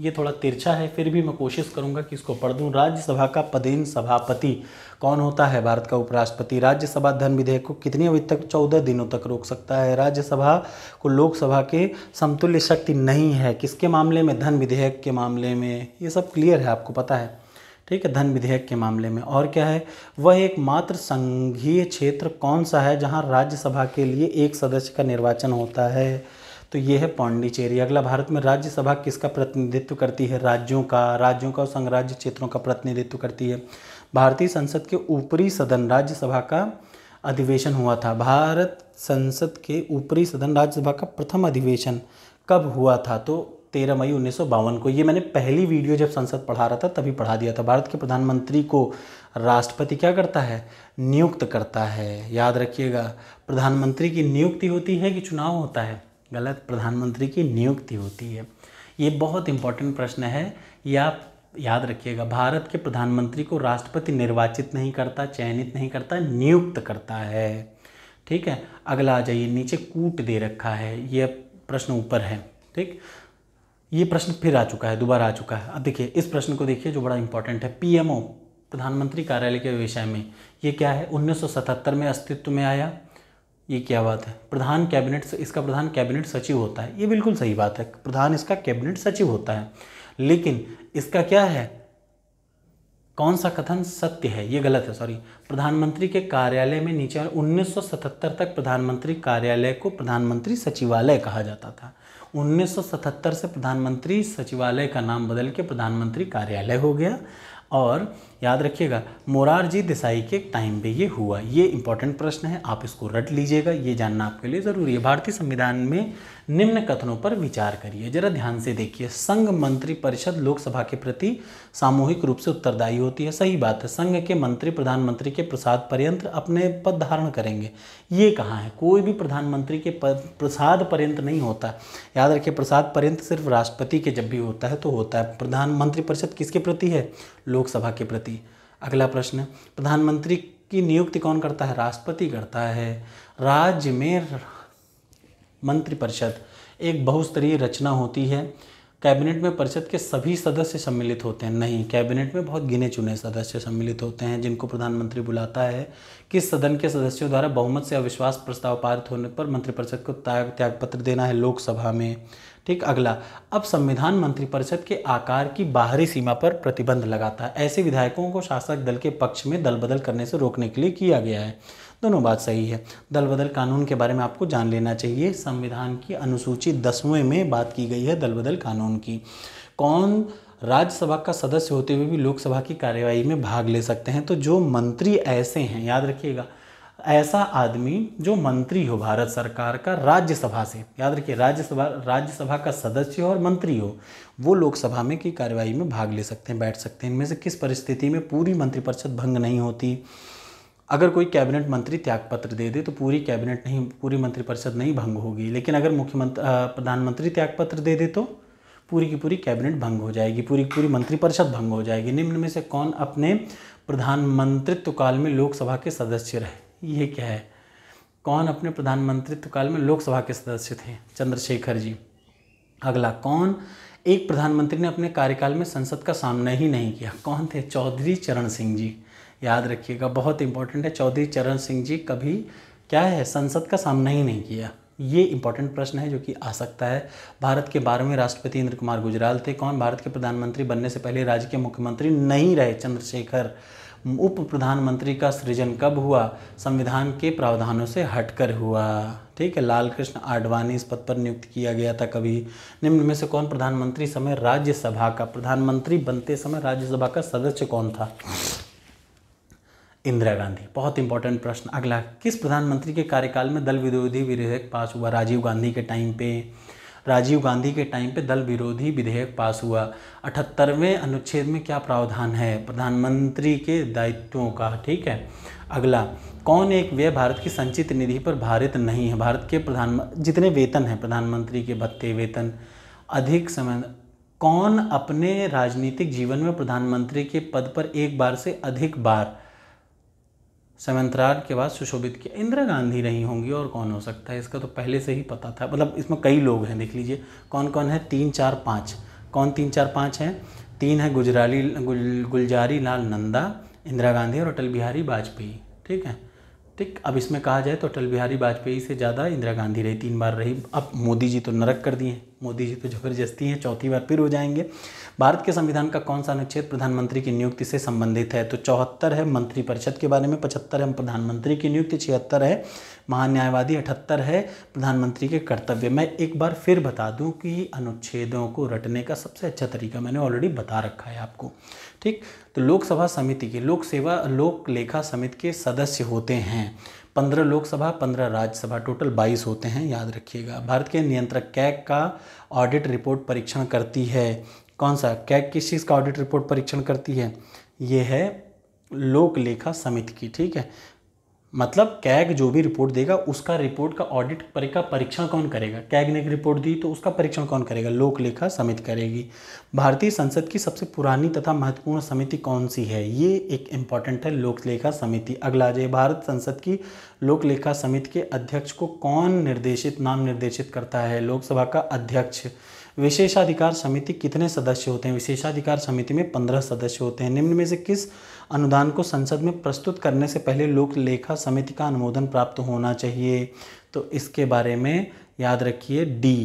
ये थोड़ा तिरछा है फिर भी मैं कोशिश करूंगा कि इसको पढ़ दूं राज्यसभा का पदेन सभापति कौन होता है भारत का उपराष्ट्रपति राज्यसभा धन विधेयक को कितनी अवधि तक चौदह दिनों तक रोक सकता है राज्यसभा को लोकसभा के समतुल्य शक्ति नहीं है किसके मामले में धन विधेयक के मामले में ये सब क्लियर है आपको पता है ठीक है धन विधेयक के मामले में और क्या है वह एकमात्र संघीय क्षेत्र कौन सा है जहां राज्यसभा के लिए एक सदस्य का निर्वाचन होता है तो ये है पौंडीचेरी अगला भारत में राज्यसभा किसका प्रतिनिधित्व करती है राज्यों का राज्यों का और संघराज्य क्षेत्रों का प्रतिनिधित्व करती है भारतीय संसद के ऊपरी सदन राज्यसभा का अधिवेशन हुआ था भारत संसद के ऊपरी सदन राज्यसभा का प्रथम अधिवेशन कब हुआ था तो तेरह मई उन्नीस को ये मैंने पहली वीडियो जब संसद पढ़ा रहा था तभी पढ़ा दिया था भारत के प्रधानमंत्री को राष्ट्रपति क्या करता है नियुक्त करता है याद रखिएगा प्रधानमंत्री की नियुक्ति होती है कि चुनाव होता है गलत प्रधानमंत्री की नियुक्ति होती है ये बहुत इंपॉर्टेंट प्रश्न है ये आप याद रखिएगा भारत के प्रधानमंत्री को राष्ट्रपति निर्वाचित नहीं करता चयनित नहीं करता नियुक्त करता है ठीक है अगला आ जाइए नीचे कूट दे रखा है यह प्रश्न ऊपर है ठीक ये प्रश्न फिर आ चुका है दोबारा आ चुका है अब देखिए इस प्रश्न को देखिए जो बड़ा इंपॉर्टेंट है पीएमओ प्रधानमंत्री कार्यालय के विषय में ये क्या है 1977 में अस्तित्व में आया ये क्या बात है प्रधान कैबिनेट इसका प्रधान कैबिनेट सचिव होता है ये बिल्कुल सही बात है प्रधान इसका कैबिनेट सचिव होता है लेकिन इसका क्या है कौन सा कथन सत्य है ये गलत है सॉरी प्रधानमंत्री के कार्यालय में नीचे 1977 तक प्रधानमंत्री कार्यालय को प्रधानमंत्री सचिवालय कहा जाता था 1977 से प्रधानमंत्री सचिवालय का नाम बदल के प्रधानमंत्री कार्यालय हो गया और याद रखिएगा मोरारजी देसाई के टाइम पे ये हुआ ये इंपॉर्टेंट प्रश्न है आप इसको रट लीजिएगा ये जानना आपके लिए ज़रूरी है भारतीय संविधान में निम्न कथनों पर विचार करिए जरा ध्यान से देखिए संघ मंत्री परिषद लोकसभा के प्रति सामूहिक रूप से उत्तरदायी होती है सही बात है संघ के मंत्री प्रधानमंत्री के प्रसाद पर्यंत अपने पद धारण करेंगे ये कहाँ है कोई भी प्रधानमंत्री के प्रसाद पर्यंत नहीं होता याद रखिए प्रसाद पर्यंत सिर्फ राष्ट्रपति के जब भी होता है तो होता है प्रधानमंत्री परिषद किसके प्रति है लोकसभा के प्रति अगला प्रश्न प्रधानमंत्री की नियुक्ति कौन करता है राष्ट्रपति करता है राज्य में मंत्रिपरिषद एक बहुस्तरीय रचना होती है कैबिनेट में परिषद के सभी सदस्य सम्मिलित होते हैं नहीं कैबिनेट में बहुत गिने चुने सदस्य सम्मिलित होते हैं जिनको प्रधानमंत्री बुलाता है किस सदन के सदस्यों द्वारा बहुमत से अविश्वास प्रस्ताव पारित होने पर मंत्रिपरिषद को त्याग त्यागपत्र देना है लोकसभा में ठीक अगला अब संविधान मंत्रिपरिषद के आकार की बाहरी सीमा पर प्रतिबंध लगाता है ऐसे विधायकों को शासक दल के पक्ष में दल बदल करने से रोकने के लिए किया गया है दोनों बात सही है दल बदल कानून के बारे में आपको जान लेना चाहिए संविधान की अनुसूची दसवें में बात की गई है दल बदल कानून की कौन राज्यसभा का सदस्य होते हुए भी लोकसभा की कार्यवाही में भाग ले सकते हैं तो जो मंत्री ऐसे हैं याद रखिएगा ऐसा आदमी जो मंत्री हो भारत सरकार का राज्यसभा से याद रखिए राज्यसभा राज्यसभा का सदस्य हो और मंत्री हो वो लोकसभा में की कार्यवाही में भाग ले सकते हैं बैठ सकते हैं इनमें से किस परिस्थिति में पूरी मंत्रिपरिषद भंग नहीं होती अगर कोई कैबिनेट मंत्री त्यागपत्र दे दे तो पूरी कैबिनेट नहीं पूरी मंत्रिपरिषद नहीं भंग होगी लेकिन अगर मुख्यमंत्री प्रधानमंत्री त्यागपत्र दे दे तो पूरी की पूरी कैबिनेट भंग हो जाएगी पूरी की पूरी मंत्रिपरिषद भंग हो जाएगी निम्न में से कौन अपने प्रधानमंत्रित्व काल में लोकसभा के सदस्य रहे ये क्या है कौन अपने प्रधानमंत्रित्व काल में लोकसभा के सदस्य थे चंद्रशेखर जी अगला कौन एक प्रधानमंत्री ने अपने कार्यकाल में संसद का सामना ही नहीं किया कौन थे चौधरी चरण सिंह जी याद रखिएगा बहुत इंपॉर्टेंट है चौधरी चरण सिंह जी कभी क्या है संसद का सामना ही नहीं किया ये इंपॉर्टेंट प्रश्न है जो कि आ सकता है भारत के बारहवें राष्ट्रपति इंद्र कुमार गुजराल थे कौन भारत के प्रधानमंत्री बनने से पहले राज्य के मुख्यमंत्री नहीं रहे चंद्रशेखर उप प्रधानमंत्री का सृजन कब हुआ संविधान के प्रावधानों से हटकर हुआ ठीक है लाल कृष्ण आडवाणी इस पद पर नियुक्त किया गया था कभी निम्न में से कौन प्रधानमंत्री समय राज्यसभा का प्रधानमंत्री बनते समय राज्यसभा का सदस्य कौन था इंदिरा गांधी बहुत इंपॉर्टेंट प्रश्न अगला किस प्रधानमंत्री के कार्यकाल में दल विरोधी विधेयक पास हुआ राजीव गांधी के टाइम पे राजीव गांधी के टाइम पे दल विरोधी विधेयक पास हुआ अठहत्तरवें अनुच्छेद में क्या प्रावधान है प्रधानमंत्री के दायित्वों का ठीक है अगला कौन एक व्यय भारत की संचित निधि पर भारित नहीं है भारत के प्रधान जितने वेतन हैं प्रधानमंत्री के भत्ते वेतन अधिक समय कौन अपने राजनीतिक जीवन में प्रधानमंत्री के पद पर एक बार से अधिक बार समंतरार के बाद सुशोभित किया इंदिरा गांधी नहीं होंगी और कौन हो सकता है इसका तो पहले से ही पता था मतलब इसमें कई लोग हैं देख लीजिए कौन कौन है तीन चार पाँच कौन तीन चार पाँच हैं तीन है गुजराली गुल, गुलजारी लाल नंदा इंदिरा गांधी और अटल बिहारी वाजपेयी ठीक है ठीक अब इसमें कहा जाए तो अटल बिहारी वाजपेयी से ज़्यादा इंदिरा गांधी रही तीन बार रही अब मोदी जी तो नरक कर दिए हैं मोदी जी तो ज़बरदस्ती हैं चौथी बार फिर हो जाएंगे भारत के संविधान का कौन सा अनुच्छेद प्रधानमंत्री की नियुक्ति से संबंधित है तो चौहत्तर है मंत्री परिषद के बारे में पचहत्तर है प्रधानमंत्री की नियुक्ति छिहत्तर है महान्यायवादी अठहत्तर है प्रधानमंत्री के कर्तव्य मैं एक बार फिर बता दूं कि अनुच्छेदों को रटने का सबसे अच्छा तरीका मैंने ऑलरेडी बता रखा है आपको ठीक तो लोकसभा समिति के लोक सेवा लोक लेखा समिति के सदस्य होते हैं पंद्रह लोकसभा पंद्रह राज्यसभा टोटल बाईस होते हैं याद रखिएगा भारत के नियंत्रक कैग का ऑडिट रिपोर्ट परीक्षण करती है कौन सा कैग किस चीज़ का ऑडिट रिपोर्ट परीक्षण करती है ये है लोक लेखा समिति की ठीक है मतलब कैग जो भी रिपोर्ट देगा उसका रिपोर्ट का ऑडिट का परीक्षण कौन करेगा कैग ने एक रिपोर्ट दी तो उसका परीक्षण कौन करेगा लोक लेखा समिति करेगी भारतीय संसद की सबसे पुरानी तथा महत्वपूर्ण समिति कौन सी है ये एक इम्पॉर्टेंट है लोक लेखा समिति अगला आ जाए भारत संसद की लोक लेखा समिति के अध्यक्ष को कौन निर्देशित नाम निर्देशित करता है लोकसभा का अध्यक्ष विशेषाधिकार समिति कितने सदस्य होते हैं विशेषाधिकार समिति में पंद्रह सदस्य होते हैं निम्न में से किस अनुदान को संसद में प्रस्तुत करने से पहले लोक लेखा समिति का अनुमोदन प्राप्त होना चाहिए तो इसके बारे में याद रखिए डी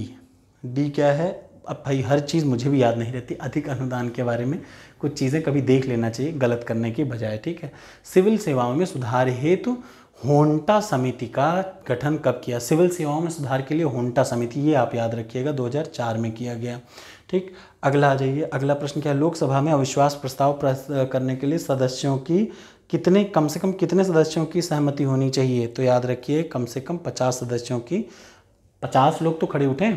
डी क्या है अब भाई हर चीज़ मुझे भी याद नहीं रहती अधिक अनुदान के बारे में कुछ चीज़ें कभी देख लेना चाहिए गलत करने की बजाय ठीक है सिविल सेवाओं में सुधार हेतु होंटा समिति का गठन कब किया सिविल सेवाओं में सुधार के लिए होंटा समिति ये आप याद रखिएगा 2004 में किया गया ठीक अगला आ जाइए अगला प्रश्न क्या है लोकसभा में अविश्वास प्रस्ताव करने के लिए सदस्यों की कितने कम से कम कितने सदस्यों की सहमति होनी चाहिए तो याद रखिए कम से कम पचास सदस्यों की पचास लोग तो खड़े उठे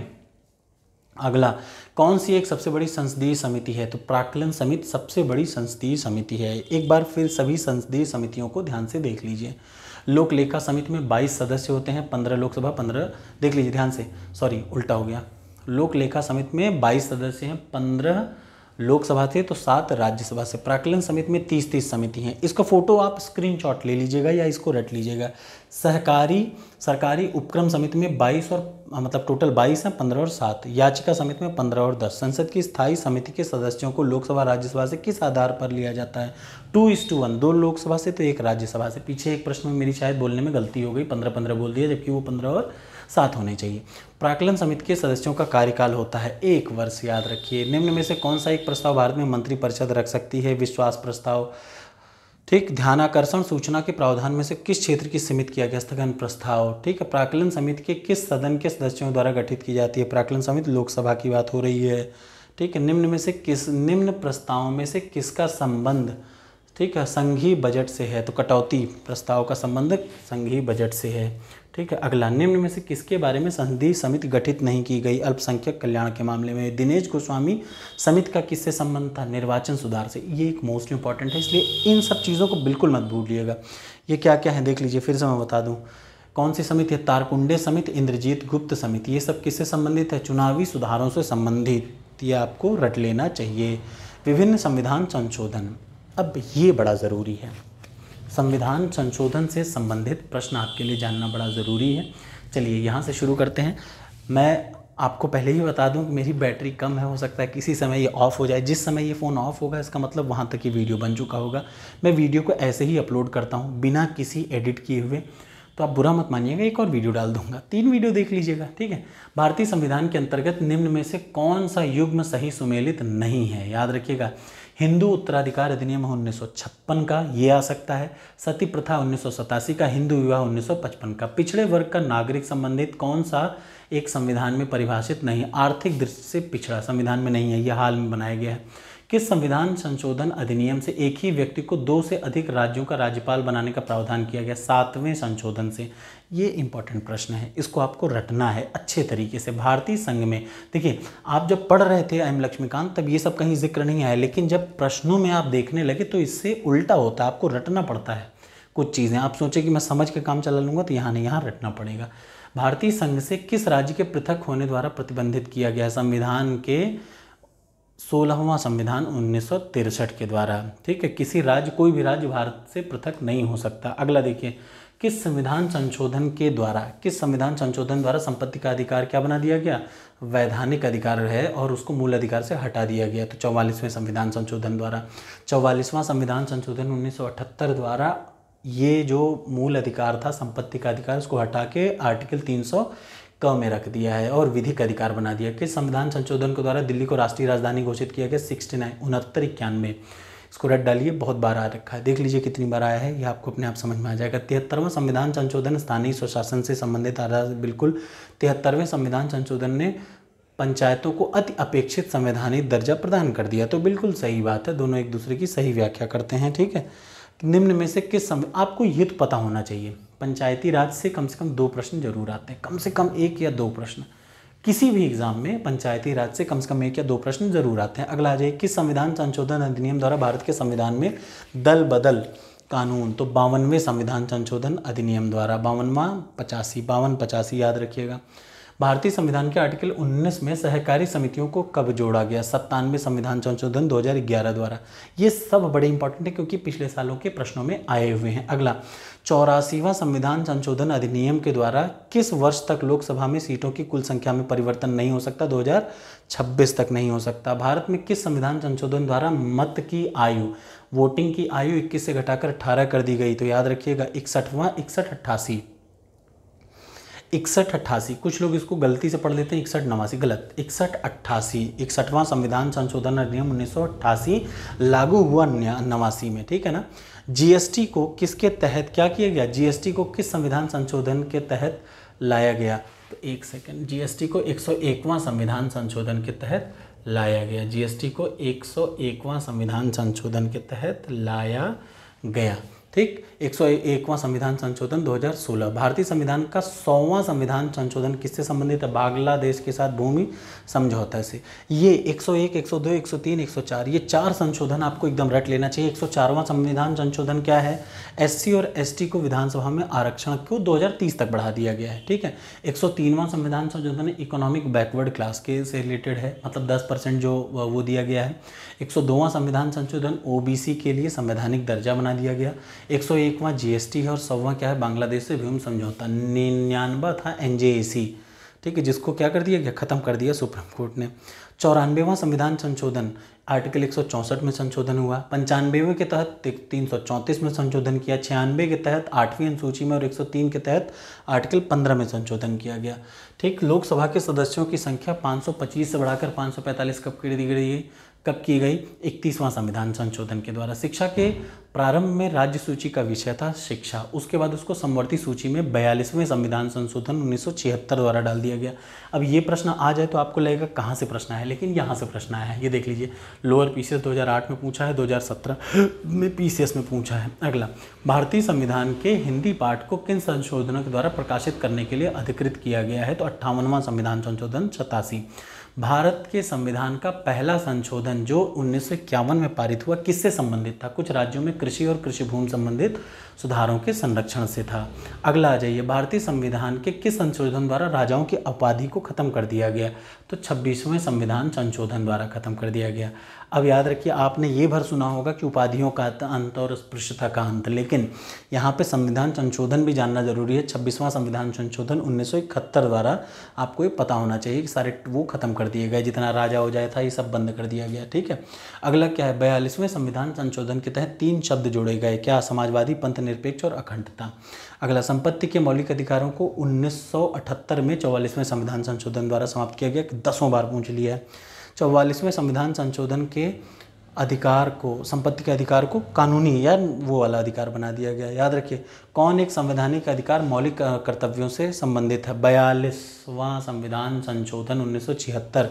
अगला कौन सी एक सबसे बड़ी संसदीय समिति है तो प्राकलन समिति सबसे बड़ी संसदीय समिति है एक बार फिर सभी संसदीय समितियों को ध्यान से देख लीजिए लोक लेखा समिति में 22 सदस्य होते हैं 15 लोकसभा 15 देख लीजिए ध्यान से सॉरी उल्टा हो गया लोक लेखा समिति में 22 सदस्य हैं 15 लोकसभा थे तो सात राज्यसभा से प्राकलन समिति में तीस तीस समिति हैं इसका फोटो आप स्क्रीनशॉट ले लीजिएगा या इसको रट लीजिएगा सहकारी सरकारी उपक्रम समिति में बाईस और हाँ, मतलब टोटल बाईस हैं पंद्रह और सात याचिका समिति में पंद्रह और दस संसद की स्थायी समिति के सदस्यों को लोकसभा राज्यसभा से किस आधार पर लिया जाता है टू इस टू वन दो लोकसभा से तो एक राज्यसभा से पीछे एक प्रश्न में मेरी शायद बोलने में गलती हो गई पंद्रह पंद्रह बोल दिया जबकि वो पंद्रह और साथ होने चाहिए प्राकलन समिति के सदस्यों का कार्यकाल होता है एक वर्ष याद रखिए निम्न में से कौन सा एक प्रस्ताव भारत में मंत्रिपरिषद रख सकती है विश्वास प्रस्ताव ठीक ध्यानाकर्षण सूचना के प्रावधान में से किस क्षेत्र की सीमित किया गया स्थगन प्रस्ताव ठीक है प्राकलन समिति के किस सदन के सदस्यों द्वारा गठित की जाती है प्राकलन समिति लोकसभा की बात हो रही है ठीक है निम्न में से किस निम्न प्रस्तावों में से किसका संबंध ठीक है संघीय बजट से है तो कटौती प्रस्ताव का संबंध संघीय बजट से है ठीक है अगला निम्न में से किसके बारे में संधि समिति गठित नहीं की गई अल्पसंख्यक कल्याण के मामले में दिनेश गोस्वामी समिति का किससे संबंध था निर्वाचन सुधार से ये एक मोस्ट इंपॉर्टेंट है इसलिए इन सब चीज़ों को बिल्कुल मत भूलिएगा ये क्या क्या है देख लीजिए फिर से मैं बता दूँ कौन सी समिति है तारकुंडे समिति इंद्रजीत गुप्त समिति ये सब किससे संबंधित है चुनावी सुधारों से संबंधित ये आपको रट लेना चाहिए विभिन्न संविधान संशोधन अब ये बड़ा ज़रूरी है संविधान संशोधन से संबंधित प्रश्न आपके लिए जानना बड़ा ज़रूरी है चलिए यहाँ से शुरू करते हैं मैं आपको पहले ही बता दूं कि मेरी बैटरी कम है हो सकता है किसी समय ये ऑफ़ हो जाए जिस समय ये फ़ोन ऑफ़ होगा इसका मतलब वहाँ तक ये वीडियो बन चुका होगा मैं वीडियो को ऐसे ही अपलोड करता हूँ बिना किसी एडिट किए हुए तो आप बुरा मत मानिएगा एक और वीडियो डाल दूंगा तीन वीडियो देख लीजिएगा ठीक है भारतीय संविधान के अंतर्गत निम्न में से कौन सा युग्म सही सुमेलित नहीं है याद रखिएगा हिंदू उत्तराधिकार अधिनियम उन्नीस का ये आ सकता है सती प्रथा उन्नीस का हिंदू विवाह 1955 का पिछड़े वर्ग का नागरिक संबंधित कौन सा एक संविधान में परिभाषित नहीं आर्थिक दृष्टि से पिछड़ा संविधान में नहीं है यह हाल में बनाया गया है कि संविधान संशोधन अधिनियम से एक ही व्यक्ति को दो से अधिक राज्यों का राज्यपाल बनाने का प्रावधान किया गया सातवें संशोधन से ये इंपॉर्टेंट प्रश्न है इसको आपको रटना है अच्छे तरीके से भारतीय संघ में देखिए आप जब पढ़ रहे थे एम लक्ष्मीकांत तब ये सब कहीं जिक्र नहीं आया लेकिन जब प्रश्नों में आप देखने लगे तो इससे उल्टा होता है आपको रटना पड़ता है कुछ चीज़ें आप सोचें कि मैं समझ के काम चला लूँगा तो यहाँ नहीं यहाँ रटना पड़ेगा भारतीय संघ से किस राज्य के पृथक होने द्वारा प्रतिबंधित किया गया संविधान के सोलहवां संविधान उन्नीस के द्वारा ठीक है किसी राज्य कोई भी राज्य भारत से पृथक नहीं हो सकता अगला देखिए किस संविधान संशोधन के द्वारा किस संविधान संशोधन द्वारा संपत्ति का अधिकार क्या बना दिया गया वैधानिक अधिकार है और उसको मूल अधिकार से हटा दिया गया तो चौवालीसवें संविधान संशोधन द्वारा चौवालीसवां संविधान संशोधन उन्नीस द्वारा ये जो मूल अधिकार था संपत्ति का अधिकार उसको हटा के आर्टिकल तीन क में रख दिया है और विधिक अधिकार बना दिया कि संविधान संशोधन के द्वारा दिल्ली को राष्ट्रीय राजधानी घोषित किया गया सिक्सटी नाइन उनहत्तर इक्यानवे इसको रट डालिए बहुत बार आ रखा है देख लीजिए कितनी बार आया है यह आपको अपने आप समझ में आ जाएगा तिहत्तरवें संविधान संशोधन स्थानीय स्वशासन से संबंधित आ रहा बिल्कुल तिहत्तरवें संविधान संशोधन ने पंचायतों को अति अपेक्षित संवैधानिक दर्जा प्रदान कर दिया तो बिल्कुल सही बात है दोनों एक दूसरे की सही व्याख्या करते हैं ठीक है निम्न में से किस आपको ये तो पता होना चाहिए पंचायती राज से कम से कम दो प्रश्न जरूर आते हैं कम से कम एक या दो प्रश्न किसी भी एग्जाम में पंचायती राज से कम से कम एक या दो प्रश्न जरूर आते हैं अगला आ जाए किस संविधान संशोधन अधिनियम द्वारा भारत के संविधान में दल बदल कानून तो बावनवें संविधान संशोधन अधिनियम द्वारा बावनवा पचासी बावन पचासी याद रखिएगा भारतीय संविधान के आर्टिकल 19 में सहकारी समितियों को कब जोड़ा गया सत्तानवे संविधान संशोधन 2011 द्वारा ये सब बड़े इंपॉर्टेंट है क्योंकि पिछले सालों के प्रश्नों में आए हुए हैं अगला चौरासीवा संविधान संशोधन अधिनियम के द्वारा किस वर्ष तक लोकसभा में सीटों की कुल संख्या में परिवर्तन नहीं हो सकता 2026 तक नहीं हो सकता भारत में किस संविधान संशोधन द्वारा मत की आयु वोटिंग की आयु 21 से घटाकर 18 कर दी गई तो याद रखिएगा इकसठवां इकसठ अट्ठासी इकसठ अट्ठासी कुछ लोग इसको गलती से पढ़ लेते हैं इकसठ नवासी गलत इकसठ अट्ठासी इकसठवां संविधान संशोधन अधिनियम उन्नीस सौ अट्ठासी लागू हुआ नवासी में ठीक है ना जीएसटी को किसके तहत क्या किया गया जीएसटी को किस संविधान संशोधन के तहत लाया गया तो एक सेकेंड जीएसटी को एक सौ एकवां संविधान संशोधन के तहत लाया गया जीएसटी को एक सौ एकवां संविधान संशोधन के तहत लाया गया ठीक 101वां संविधान संशोधन 2016 भारतीय संविधान का सौवा संविधान संशोधन किससे संबंधित है बांग्लादेश के साथ भूमि समझौता से ये 101, 102, 103, 104 ये चार संशोधन आपको एकदम रट लेना चाहिए 104वां संविधान संशोधन क्या है एससी और एसटी को विधानसभा में आरक्षण को 2030 तक बढ़ा दिया गया है ठीक है 103वां संविधान संशोधन इकोनॉमिक बैकवर्ड क्लास के से रिलेटेड है मतलब दस परसेंट जो वो दिया गया है 102वां संविधान संशोधन ओबीसी के लिए संवैधानिक दर्जा बना दिया गया एकवा जीएसटी है और सौवा क्या है बांग्लादेश से भीम समझौता निन्यानवा था एनजेएसी ठीक है जिसको क्या कर दिया गया ख़त्म कर दिया सुप्रीम कोर्ट ने चौरानवेवा संविधान संशोधन आर्टिकल एक में संशोधन हुआ पंचानवेवे के तहत तीन में संशोधन किया छियानवे के तहत आठवीं अनुसूची में और 103 के तहत आर्टिकल 15 में संशोधन किया गया ठीक लोकसभा के सदस्यों की संख्या 525 से बढ़ाकर 545 कब कर दी गई कब की गई इकतीसवां संविधान संशोधन के द्वारा शिक्षा के प्रारंभ में राज्य सूची का विषय था शिक्षा उसके बाद उसको समवर्ती सूची में बयालीसवें संविधान संशोधन उन्नीस द्वारा डाल दिया गया अब ये प्रश्न आ जाए तो आपको लगेगा कहाँ से प्रश्न आया लेकिन यहाँ से प्रश्न आया है ये देख लीजिए लोअर पी 2008 में पूछा है 2017 में पी में पूछा है अगला भारतीय संविधान के हिंदी पाठ को किन संशोधनों के द्वारा प्रकाशित करने के लिए अधिकृत किया गया है तो अट्ठावनवां संविधान संशोधन सतासी भारत के संविधान का पहला संशोधन जो उन्नीस में पारित हुआ किससे संबंधित था कुछ राज्यों में कृषि और कृषि भूमि संबंधित सुधारों के संरक्षण से था अगला आ जाइए भारतीय संविधान के किस संशोधन द्वारा राजाओं की उपाधि को खत्म कर दिया गया तो छब्बीसवें संविधान संशोधन द्वारा खत्म कर दिया गया अब याद रखिए आपने ये भर सुना होगा कि उपाधियों का अंत और स्पृश्यता का अंत लेकिन यहाँ पे संविधान संशोधन भी जानना जरूरी है छब्बीसवां संविधान संशोधन उन्नीस द्वारा आपको ये पता होना चाहिए कि सारे वो ख़त्म कर दिए गए जितना राजा हो जाए था ये सब बंद कर दिया गया ठीक है अगला क्या है बयालीसवें संविधान संशोधन के तहत तीन शब्द जोड़े गए क्या समाजवादी पंथ निरपेक्ष और अखंडता अगला संपत्ति के मौलिक अधिकारों को उन्नीस में चौवालीसवें संविधान संशोधन द्वारा समाप्त किया गया दसों बार पूछ लिया है चौवालीसवें संविधान संशोधन के अधिकार को संपत्ति के अधिकार को कानूनी या वो वाला अधिकार बना दिया गया याद रखिए कौन एक संवैधानिक अधिकार मौलिक कर्तव्यों से संबंधित है बयालीसवां संविधान संशोधन 1976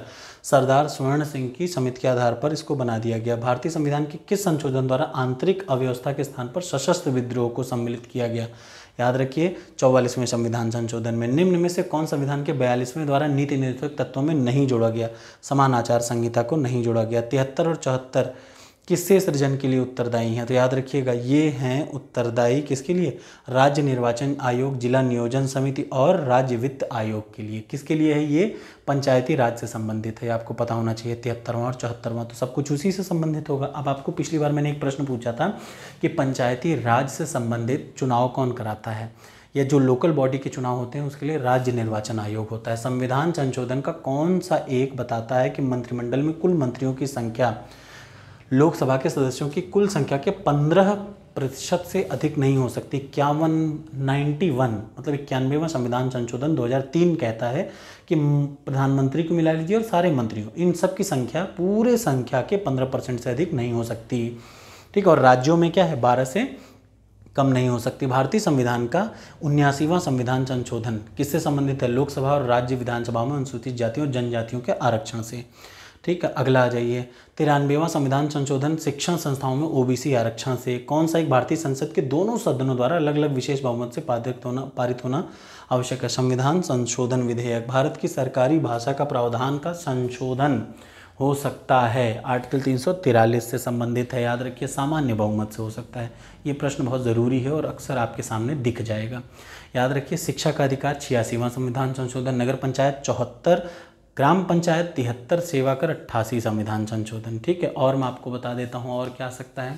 सरदार स्वर्ण सिंह की समिति के आधार पर इसको बना दिया गया भारतीय संविधान के किस संशोधन द्वारा आंतरिक अव्यवस्था के स्थान पर सशस्त्र विद्रोह को सम्मिलित किया गया याद रखिए चौवालीसवें संविधान संशोधन में निम्न में से कौन संविधान के बयालीसवें द्वारा नीति निर्देशक तत्वों में नहीं जोड़ा गया समान आचार संहिता को नहीं जोड़ा गया तिहत्तर और चौहत्तर किससे सृजन के लिए उत्तरदायी हैं तो याद रखिएगा ये हैं उत्तरदायी किसके लिए राज्य निर्वाचन आयोग जिला नियोजन समिति और राज्य वित्त आयोग के लिए किसके लिए है ये पंचायती राज से संबंधित है आपको पता होना चाहिए तिहत्तरवां और चौहत्तरवां तो सब कुछ उसी से संबंधित होगा अब आपको पिछली बार मैंने एक प्रश्न पूछा था कि पंचायती राज से संबंधित चुनाव कौन कराता है या जो लोकल बॉडी के चुनाव होते हैं उसके लिए राज्य निर्वाचन आयोग होता है संविधान संशोधन का कौन सा एक बताता है कि मंत्रिमंडल में कुल मंत्रियों की संख्या लोकसभा के सदस्यों की कुल संख्या के पंद्रह प्रतिशत से अधिक नहीं हो सकती इक्यावन नाइन्टी वन मतलब इक्यानवेवा संविधान संशोधन 2003 कहता है कि प्रधानमंत्री को मिला लीजिए और सारे मंत्रियों इन सब की संख्या पूरे संख्या के पंद्रह परसेंट से अधिक नहीं हो सकती ठीक और राज्यों में क्या है बारह से कम नहीं हो सकती भारतीय संविधान का उन्यासीवां संविधान संशोधन किससे संबंधित है लोकसभा और राज्य विधानसभा में अनुसूचित जातियों और जनजातियों के आरक्षण से ठीक है अगला आ जाइए तिरानवेवा संविधान संशोधन शिक्षण संस्थाओं में ओबीसी आरक्षण से कौन सा एक भारतीय संसद के दोनों सदनों द्वारा अलग अलग विशेष बहुमत से पारित होना पारित होना आवश्यक है संविधान संशोधन विधेयक भारत की सरकारी भाषा का प्रावधान का संशोधन हो सकता है आर्टिकल तीन से संबंधित है याद रखिए सामान्य बहुमत से हो सकता है ये प्रश्न बहुत ज़रूरी है और अक्सर आपके सामने दिख जाएगा याद रखिए शिक्षा का अधिकार छियासीवा संविधान संशोधन नगर पंचायत चौहत्तर ग्राम पंचायत तिहत्तर सेवा कर अट्ठासी संविधान संशोधन ठीक है और मैं आपको बता देता हूँ और क्या आ सकता है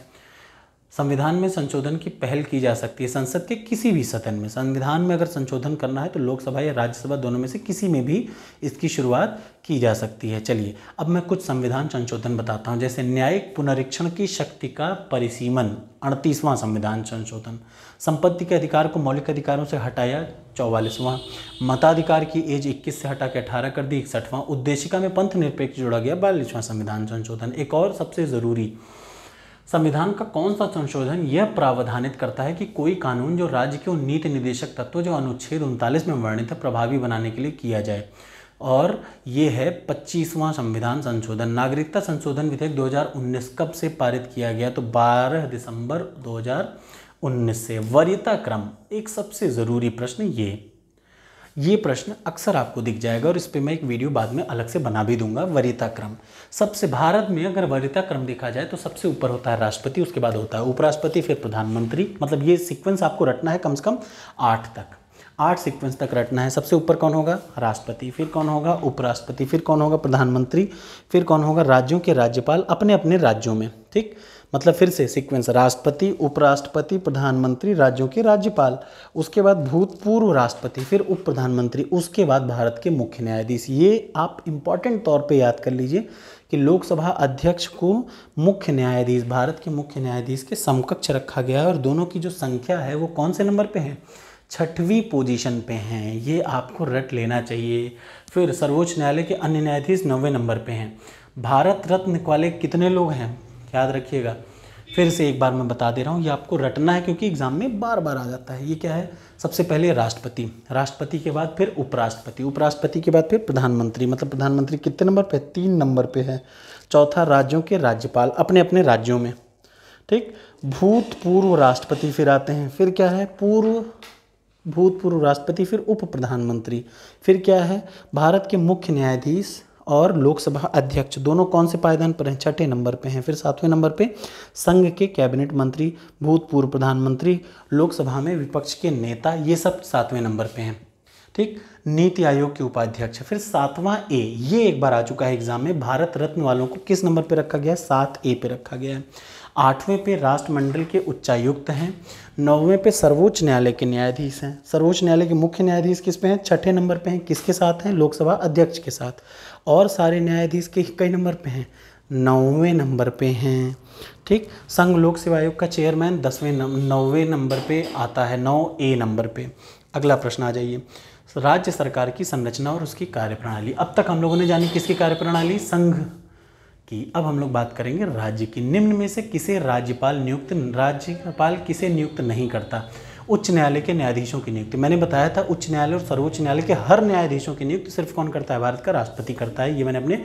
संविधान में संशोधन की पहल की जा सकती है संसद के किसी भी सदन में संविधान में अगर संशोधन करना है तो लोकसभा या राज्यसभा दोनों में से किसी में भी इसकी शुरुआत की जा सकती है चलिए अब मैं कुछ संविधान संशोधन बताता हूँ जैसे न्यायिक पुनरीक्षण की शक्ति का परिसीमन अड़तीसवां संविधान संशोधन संपत्ति के अधिकार को मौलिक अधिकारों से हटाया चौवालीसवां मताधिकार की एज 21 से हटा के अठारह कर दी इकसठवां उद्देशिका में पंथ निरपेक्ष जोड़ा गया बयालीसवां संविधान संशोधन एक और सबसे ज़रूरी संविधान का कौन सा संशोधन यह प्रावधानित करता है कि कोई कानून जो राज्य के उन नीति निदेशक तत्व जो अनुच्छेद उनतालीस में वर्णित है प्रभावी बनाने के लिए किया जाए और ये है पच्चीसवां संविधान संशोधन नागरिकता संशोधन विधेयक 2019 कब से पारित किया गया तो 12 दिसंबर उन्नीस से वरीयता क्रम एक सबसे ज़रूरी प्रश्न ये ये प्रश्न अक्सर आपको दिख जाएगा और इस पर मैं एक वीडियो बाद में अलग से बना भी दूंगा वरीयता क्रम सबसे भारत में अगर वरीयता क्रम देखा जाए तो सबसे ऊपर होता है राष्ट्रपति उसके बाद होता है उपराष्ट्रपति फिर प्रधानमंत्री मतलब ये सीक्वेंस आपको रटना है कम से कम आठ तक आठ सीक्वेंस तक रटना है सबसे ऊपर कौन होगा राष्ट्रपति फिर कौन होगा उपराष्ट्रपति फिर कौन होगा प्रधानमंत्री फिर कौन होगा राज्यों के राज्यपाल अपने अपने राज्यों में ठीक मतलब फिर से सीक्वेंस राष्ट्रपति उपराष्ट्रपति प्रधानमंत्री राज्यों के राज्यपाल उसके बाद भूतपूर्व राष्ट्रपति फिर उप प्रधानमंत्री उसके बाद भारत के मुख्य न्यायाधीश ये आप इम्पॉर्टेंट तौर पे याद कर लीजिए कि लोकसभा अध्यक्ष को मुख्य न्यायाधीश भारत के मुख्य न्यायाधीश के समकक्ष रखा गया है और दोनों की जो संख्या है वो कौन से नंबर पर है छठवीं पोजीशन पे हैं ये आपको रट लेना चाहिए फिर सर्वोच्च न्यायालय के अन्य न्यायाधीश नौवे नंबर पे हैं भारत रत्न वाले कितने लोग हैं याद रखिएगा फिर से एक बार मैं बता दे रहा हूँ ये आपको रटना है क्योंकि एग्ज़ाम में बार बार आ जाता है ये क्या है सबसे पहले राष्ट्रपति राष्ट्रपति के बाद फिर उपराष्ट्रपति उपराष्ट्रपति के बाद फिर प्रधानमंत्री मतलब प्रधानमंत्री कितने नंबर पे तीन नंबर पे है चौथा राज्यों के राज्यपाल अपने अपने राज्यों में ठीक भूतपूर्व राष्ट्रपति फिर आते हैं फिर क्या है पूर्व भूतपूर्व राष्ट्रपति फिर उप प्रधानमंत्री फिर क्या है भारत के मुख्य न्यायाधीश और लोकसभा अध्यक्ष दोनों कौन से पायदान पर हैं छठे नंबर पे हैं फिर सातवें नंबर पे संघ के कैबिनेट मंत्री भूतपूर्व प्रधानमंत्री लोकसभा में विपक्ष के नेता ये सब सातवें नंबर पे हैं ठीक नीति आयोग के उपाध्यक्ष फिर सातवां ए ये एक बार आ चुका है एग्जाम में भारत रत्न वालों को किस नंबर पर रखा गया है सात ए पे रखा गया है आठवें पे राष्ट्रमंडल के उच्चायुक्त हैं नौवें पे सर्वोच्च न्यायालय के न्यायाधीश हैं सर्वोच्च न्यायालय के मुख्य न्यायाधीश किस पे हैं छठे नंबर पे हैं किसके साथ हैं लोकसभा अध्यक्ष के साथ और सारे न्यायाधीश के कई नंबर पे हैं नौवें नंबर पे हैं ठीक संघ लोक सेवा आयोग का चेयरमैन दसवें नौवें नंबर पे आता है नौ ए नंबर पे अगला प्रश्न आ जाइए राज्य सरकार की संरचना और उसकी कार्यप्रणाली अब तक हम लोगों ने जानी किसकी कार्यप्रणाली संघ कि अब हम लोग बात करेंगे राज्य की निम्न में से किसे राज्यपाल नियुक्त राज्यपाल किसे नियुक्त नहीं करता उच्च न्यायालय के न्यायाधीशों की नियुक्ति मैंने बताया था उच्च न्यायालय और सर्वोच्च न्यायालय के हर न्यायाधीशों की नियुक्ति सिर्फ कौन करता है भारत का राष्ट्रपति करता है ये मैंने अपने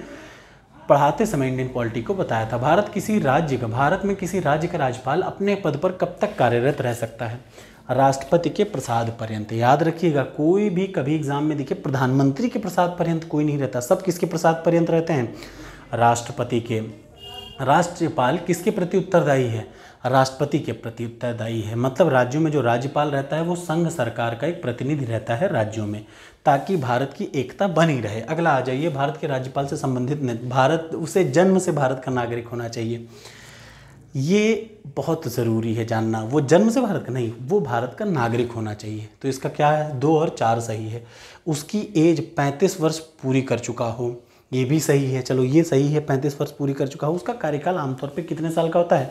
पढ़ाते समय इंडियन पॉलिटी को बताया था भारत किसी राज्य का भारत में किसी राज्य का राज्यपाल अपने पद पर कब तक कार्यरत रह सकता है राष्ट्रपति के प्रसाद पर्यंत याद रखिएगा कोई भी कभी एग्जाम में देखिए प्रधानमंत्री के प्रसाद पर्यंत कोई नहीं रहता सब किसके प्रसाद पर्यंत रहते हैं राष्ट्रपति के राष्ट्रपाल किसके प्रति उत्तरदायी है राष्ट्रपति के प्रति उत्तरदायी है मतलब राज्यों में जो राज्यपाल रहता है वो संघ सरकार का एक प्रतिनिधि रहता है राज्यों में ताकि भारत की एकता बनी रहे अगला आ जाइए भारत के राज्यपाल से संबंधित भारत उसे जन्म से भारत का नागरिक होना चाहिए ये बहुत ज़रूरी है जानना वो जन्म से भारत का नहीं वो भारत का नागरिक होना चाहिए तो इसका क्या है दो और चार सही है उसकी एज पैंतीस वर्ष पूरी कर चुका हो ये भी सही है चलो ये सही है पैंतीस वर्ष पूरी कर चुका हूँ उसका कार्यकाल आमतौर पर कितने साल का होता है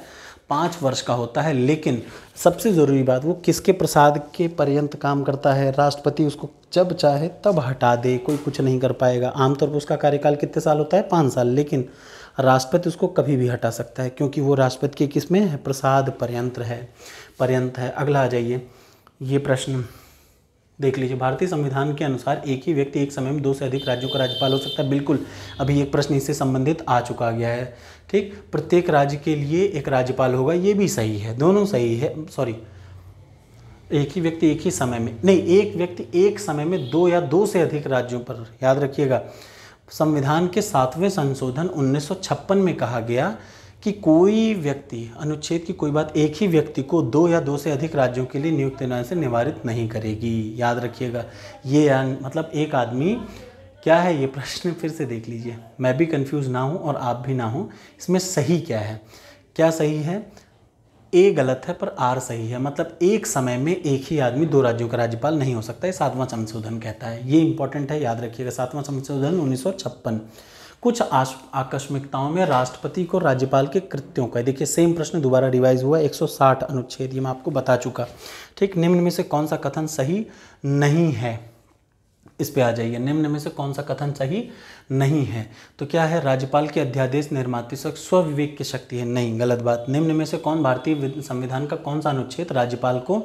पाँच वर्ष का होता है लेकिन सबसे ज़रूरी बात वो किसके प्रसाद के पर्यंत काम करता है राष्ट्रपति उसको जब चाहे तब हटा दे कोई कुछ नहीं कर पाएगा आमतौर पर उसका कार्यकाल कितने साल होता है पाँच साल लेकिन राष्ट्रपति उसको कभी भी हटा सकता है क्योंकि वो राष्ट्रपति के किस में है प्रसाद पर्यंत है पर्यंत है अगला आ जाइए ये प्रश्न देख लीजिए भारतीय संविधान के अनुसार एक ही व्यक्ति एक समय में दो से अधिक राज्यों का राज्यपाल हो सकता है बिल्कुल अभी एक प्रश्न इससे संबंधित आ चुका गया है ठीक प्रत्येक राज्य के लिए एक राज्यपाल होगा ये भी सही है दोनों सही है सॉरी एक ही व्यक्ति एक ही समय में नहीं एक व्यक्ति एक समय में दो या दो से अधिक राज्यों पर याद रखिएगा संविधान के सातवें संशोधन 1956 में कहा गया कि कोई व्यक्ति अनुच्छेद की कोई बात एक ही व्यक्ति को दो या दो से अधिक राज्यों के लिए नियुक्त न्याय से निवारित नहीं करेगी याद रखिएगा ये मतलब एक आदमी क्या है ये प्रश्न फिर से देख लीजिए मैं भी कंफ्यूज ना हूँ और आप भी ना हो इसमें सही क्या है क्या सही है ए गलत है पर आर सही है मतलब एक समय में एक ही आदमी दो राज्यों का राज्यपाल नहीं हो सकता है सातवां संशोधन कहता है ये इंपॉर्टेंट है याद रखिएगा सातवां संशोधन उन्नीस कुछ आकस्मिकताओं में राष्ट्रपति को राज्यपाल के कृत्यों का देखिए सेम प्रश्न दोबारा रिवाइज हुआ 160 अनुच्छेद ये मैं आपको बता चुका ठीक निम्न में से कौन सा कथन सही नहीं है इस पे आ जाइए निम्न में से कौन सा कथन सही नहीं है तो क्या है राज्यपाल के अध्यादेश निर्मातिशक स्वविवेक की शक्ति है नहीं गलत बात निम्न में से कौन भारतीय संविधान का कौन सा अनुच्छेद राज्यपाल को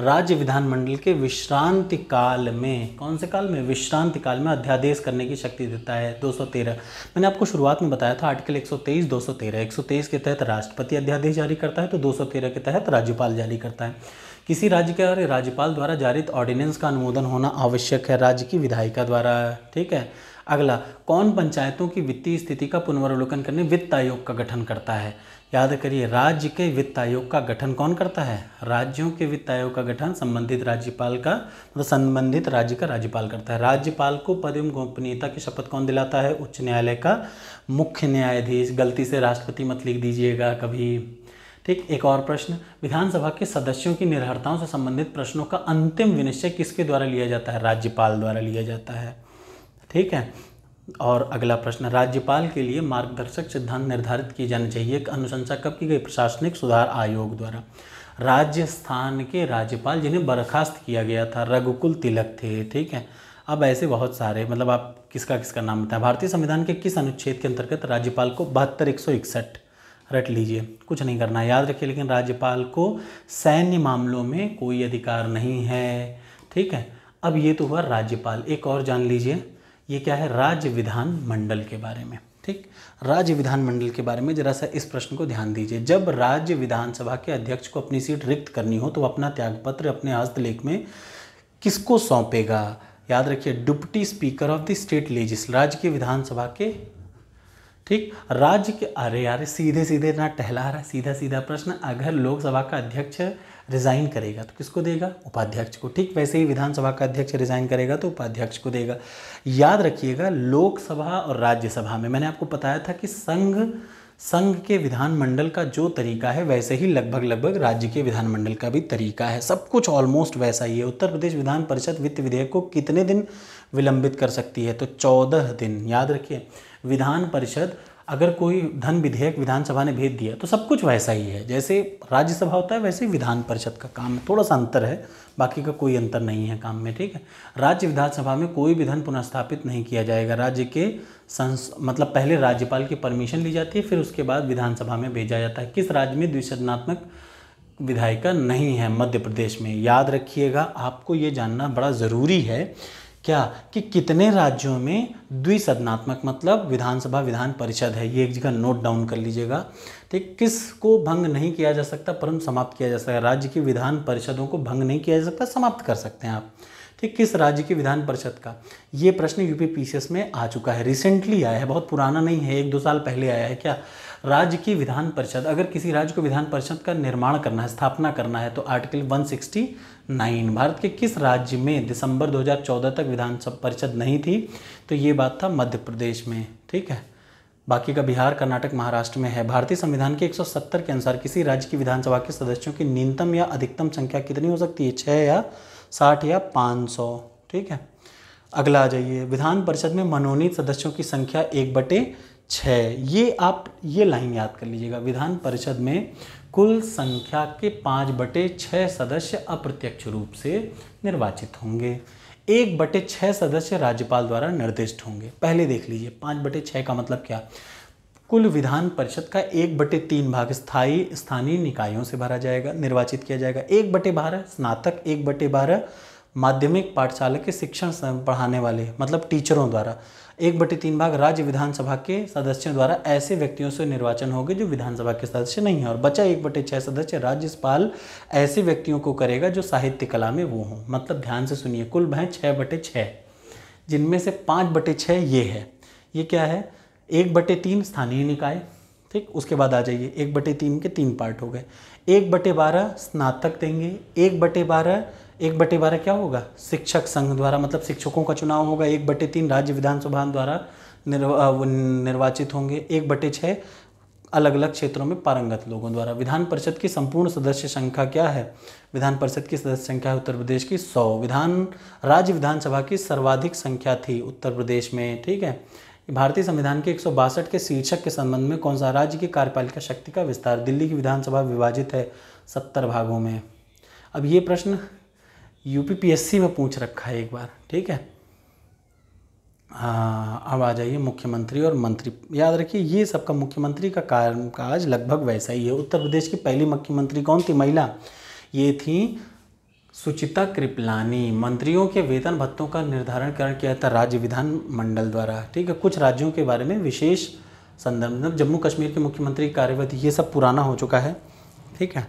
राज्य विधानमंडल के विश्रांति काल में कौन से काल में विश्रांति काल में अध्यादेश करने की शक्ति देता है 213 मैंने आपको शुरुआत में बताया था आर्टिकल 123 213 तेईस के तहत राष्ट्रपति अध्यादेश जारी करता है तो 213 के तहत राज्यपाल जारी करता है किसी राज्य के राज्यपाल द्वारा जारी ऑर्डिनेंस का अनुमोदन होना आवश्यक है राज्य की विधायिका द्वारा ठीक है अगला कौन पंचायतों की वित्तीय स्थिति का पुनर्वलोकन करने वित्त आयोग का गठन करता है याद करिए राज्य के वित्त आयोग का गठन कौन करता है राज्यों के वित्त आयोग का गठन संबंधित राज्यपाल का मतलब संबंधित राज्य का राज्यपाल करता है राज्यपाल को पद एवं गोपनीयता की शपथ कौन दिलाता है उच्च न्यायालय का मुख्य न्यायाधीश गलती से राष्ट्रपति मत लिख दीजिएगा कभी ठीक एक और प्रश्न विधानसभा के सदस्यों की निर्भरताओं से संबंधित प्रश्नों का अंतिम विनिश्चय किसके द्वारा लिया जाता है राज्यपाल द्वारा लिया जाता है ठीक है और अगला प्रश्न राज्यपाल के लिए मार्गदर्शक सिद्धांत निर्धारित किए जाने चाहिए अनुशंसा कब की गई प्रशासनिक सुधार आयोग द्वारा राजस्थान के राज्यपाल जिन्हें बर्खास्त किया गया था रघुकुल तिलक थे ठीक है अब ऐसे बहुत सारे मतलब आप किसका किसका नाम बताएं भारतीय संविधान के किस अनुच्छेद के अंतर्गत राज्यपाल को बहत्तर एक सौ इकसठ रट लीजिए कुछ नहीं करना याद रखिए लेकिन राज्यपाल को सैन्य मामलों में कोई अधिकार नहीं है ठीक है अब ये तो हुआ राज्यपाल एक और जान लीजिए ये क्या है राज्य विधान मंडल के बारे में ठीक राज्य विधान मंडल के बारे में जरा सा इस प्रश्न को ध्यान दीजिए जब राज्य विधानसभा के अध्यक्ष को अपनी सीट रिक्त करनी हो तो अपना त्यागपत्र अपने हस्तलेख में किसको सौंपेगा याद रखिए deputy speaker of the state लेजिस राज्य के विधानसभा के ठीक राज्य के अरे यार सीधे सीधे ना टहला रहा सीधा सीधा प्रश्न अगर लोकसभा का अध्यक्ष रिजाइन करेगा तो किसको देगा उपाध्यक्ष को ठीक वैसे ही विधानसभा का अध्यक्ष रिजाइन करेगा तो उपाध्यक्ष को देगा याद रखिएगा लोकसभा और राज्यसभा में मैंने आपको बताया था कि संघ संघ के विधानमंडल का जो तरीका है वैसे ही लगभग लगभग राज्य के विधानमंडल का भी तरीका है सब कुछ ऑलमोस्ट वैसा ही है उत्तर प्रदेश विधान परिषद वित्त विधेयक को कितने दिन विलंबित कर सकती है तो चौदह दिन याद रखिए विधान परिषद अगर कोई धन विधेयक विधानसभा ने भेज दिया तो सब कुछ वैसा ही है जैसे राज्यसभा होता है वैसे विधान परिषद का काम थोड़ा सा अंतर है बाकी का कोई अंतर नहीं है काम में ठीक है राज्य विधानसभा में कोई भी धन पुनर्स्थापित नहीं किया जाएगा राज्य के संस मतलब पहले राज्यपाल की परमिशन ली जाती है फिर उसके बाद विधानसभा में भेजा जाता है किस राज्य में द्विसदनात्मक विधायिका नहीं है मध्य प्रदेश में याद रखिएगा आपको ये जानना बड़ा ज़रूरी है क्या कि कितने राज्यों में द्विसदनात्मक मतलब विधानसभा विधान परिषद है ये एक जगह नोट डाउन कर लीजिएगा ठीक किस को भंग नहीं किया जा सकता परंतु समाप्त किया जा सकता है राज्य की विधान परिषदों को भंग नहीं किया जा सकता समाप्त कर सकते हैं आप तो किस राज्य की विधान परिषद का ये प्रश्न यूपी पीसीएस में आ चुका है रिसेंटली आया है बहुत पुराना नहीं है एक दो साल पहले आया है क्या राज्य की विधान परिषद अगर किसी राज्य को विधान परिषद का निर्माण करना है स्थापना करना है तो आर्टिकल 169 भारत के किस राज्य में दिसंबर 2014 तक विधान परिषद नहीं थी तो ये बात था मध्य प्रदेश में ठीक है बाकी का बिहार कर्नाटक महाराष्ट्र में है भारतीय संविधान के 170 के अनुसार किसी राज्य की विधानसभा के सदस्यों की न्यूनतम या अधिकतम संख्या कितनी हो सकती है छः या साठ या पाँच सौ ठीक है अगला आ जाइए विधान परिषद में मनोनीत सदस्यों की संख्या एक बटे छः ये आप ये लाइन याद कर लीजिएगा विधान परिषद में कुल संख्या के पाँच बटे छः सदस्य अप्रत्यक्ष रूप से निर्वाचित होंगे एक बटे छः सदस्य राज्यपाल द्वारा निर्दिष्ट होंगे पहले देख लीजिए पाँच बटे छः का मतलब क्या कुल विधान परिषद का एक बटे तीन भाग स्थायी स्थानीय निकायों से भरा जाएगा निर्वाचित किया जाएगा एक बटे बारह स्नातक एक बटे बारह माध्यमिक पाठशाला के शिक्षण पढ़ाने वाले मतलब टीचरों द्वारा एक बटे तीन भाग राज्य विधानसभा के सदस्यों द्वारा ऐसे व्यक्तियों से निर्वाचन होंगे जो विधानसभा के सदस्य नहीं हैं और बचा एक बटे छः सदस्य राज्यपाल ऐसे व्यक्तियों को करेगा जो साहित्य कला में वो हों मतलब ध्यान से सुनिए कुल हैं छः बटे छः जिनमें से पाँच बटे छः ये है ये क्या है एक बटे तीन स्थानीय निकाय ठीक उसके बाद आ जाइए एक बटे तीन के तीन पार्ट हो गए एक बटे बारह स्नातक देंगे एक बटे बारह एक बटे बारह क्या होगा शिक्षक संघ द्वारा मतलब शिक्षकों का चुनाव होगा एक बटे तीन राज्य विधानसभा द्वारा निर्वा, निर्वाचित होंगे एक बटे छः अलग अलग क्षेत्रों में पारंगत लोगों द्वारा विधान परिषद की संपूर्ण सदस्य संख्या क्या है विधान परिषद की सदस्य संख्या है उत्तर प्रदेश की सौ विधान राज्य विधानसभा की सर्वाधिक संख्या थी उत्तर प्रदेश में ठीक है भारतीय संविधान के एक के शीर्षक के संबंध में कौन सा राज्य की कार्यपालिका शक्ति का विस्तार दिल्ली की विधानसभा विभाजित है सत्तर भागों में अब ये प्रश्न यूपीपीएससी में पूछ रखा है एक बार ठीक है हाँ अब आ जाइए मुख्यमंत्री और मंत्री याद रखिए ये सबका मुख्यमंत्री का कामकाज लगभग वैसा ही है उत्तर प्रदेश की पहली मुख्यमंत्री कौन थी महिला ये थी सुचिता कृपलानी मंत्रियों के वेतन भत्तों का निर्धारण करण किया था राज्य विधान मंडल द्वारा ठीक है कुछ राज्यों के बारे में विशेष संदर्भ जम्मू कश्मीर के मुख्यमंत्री कार्यवधि ये सब पुराना हो चुका है ठीक है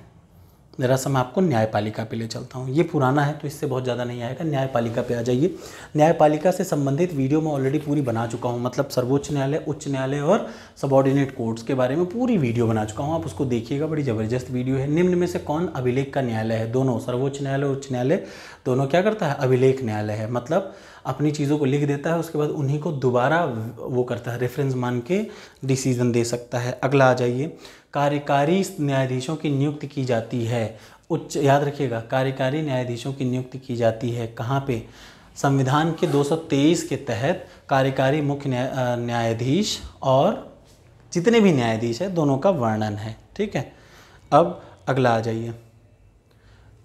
दरअसल मैं आपको न्यायपालिका पे ले चलता हूँ ये पुराना है तो इससे बहुत ज़्यादा नहीं आएगा न्यायपालिका पे आ जाइए न्यायपालिका से संबंधित वीडियो मैं ऑलरेडी पूरी बना चुका हूँ मतलब सर्वोच्च न्यायालय उच्च न्यायालय और सबॉर्डिनेट कोर्ट्स के बारे में पूरी वीडियो बना चुका हूँ आप उसको देखिएगा बड़ी ज़बरदस्त वीडियो है निम्न में से कौन अभिलेख का न्यायालय है दोनों सर्वोच्च न्यायालय उच्च न्यायालय दोनों क्या करता है अभिलेख न्यायालय है मतलब अपनी चीज़ों को लिख देता है उसके बाद उन्हीं को दोबारा वो करता है रेफरेंस मान के डिसीज़न दे सकता है अगला आ जाइए कार्यकारी न्यायाधीशों की नियुक्ति की जाती है उच्च याद रखिएगा कार्यकारी न्यायाधीशों की नियुक्ति की जाती है कहाँ पे संविधान के 223 के तहत कार्यकारी मुख्य न्यायाधीश और जितने भी न्यायाधीश है दोनों का वर्णन है ठीक है अब अगला आ जाइए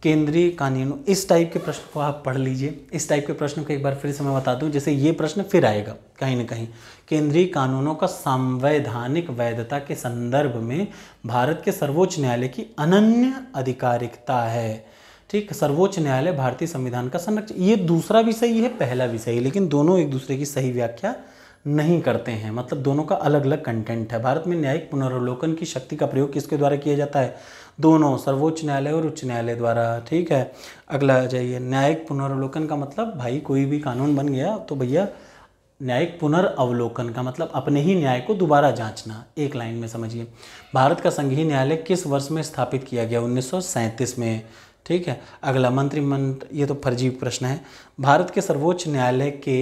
केंद्रीय कानून इस टाइप के प्रश्न को आप पढ़ लीजिए इस टाइप के प्रश्न को एक बार फिर से मैं बता दूं जैसे ये प्रश्न फिर आएगा कहीं ना कहीं केंद्रीय कानूनों का संवैधानिक वैधता के संदर्भ में भारत के सर्वोच्च न्यायालय की अनन्य आधिकारिकता है ठीक सर्वोच्च न्यायालय भारतीय संविधान का संरक्षण ये दूसरा विषय सही है पहला विषय सही लेकिन दोनों एक दूसरे की सही व्याख्या नहीं करते हैं मतलब दोनों का अलग अलग कंटेंट है भारत में न्यायिक पुनर्वलोकन की शक्ति का प्रयोग किसके द्वारा किया जाता है दोनों सर्वोच्च न्यायालय और उच्च न्यायालय द्वारा ठीक है अगला जाइए न्यायिक पुनर्वलोकन का मतलब भाई कोई भी कानून बन गया तो भैया न्यायिक पुनर्वलोकन का मतलब अपने ही न्याय को दोबारा जांचना एक लाइन में समझिए भारत का संघीय न्यायालय किस वर्ष में स्थापित किया गया उन्नीस में ठीक है अगला मंत्रिमंडल ये तो फर्जी प्रश्न है भारत के सर्वोच्च न्यायालय के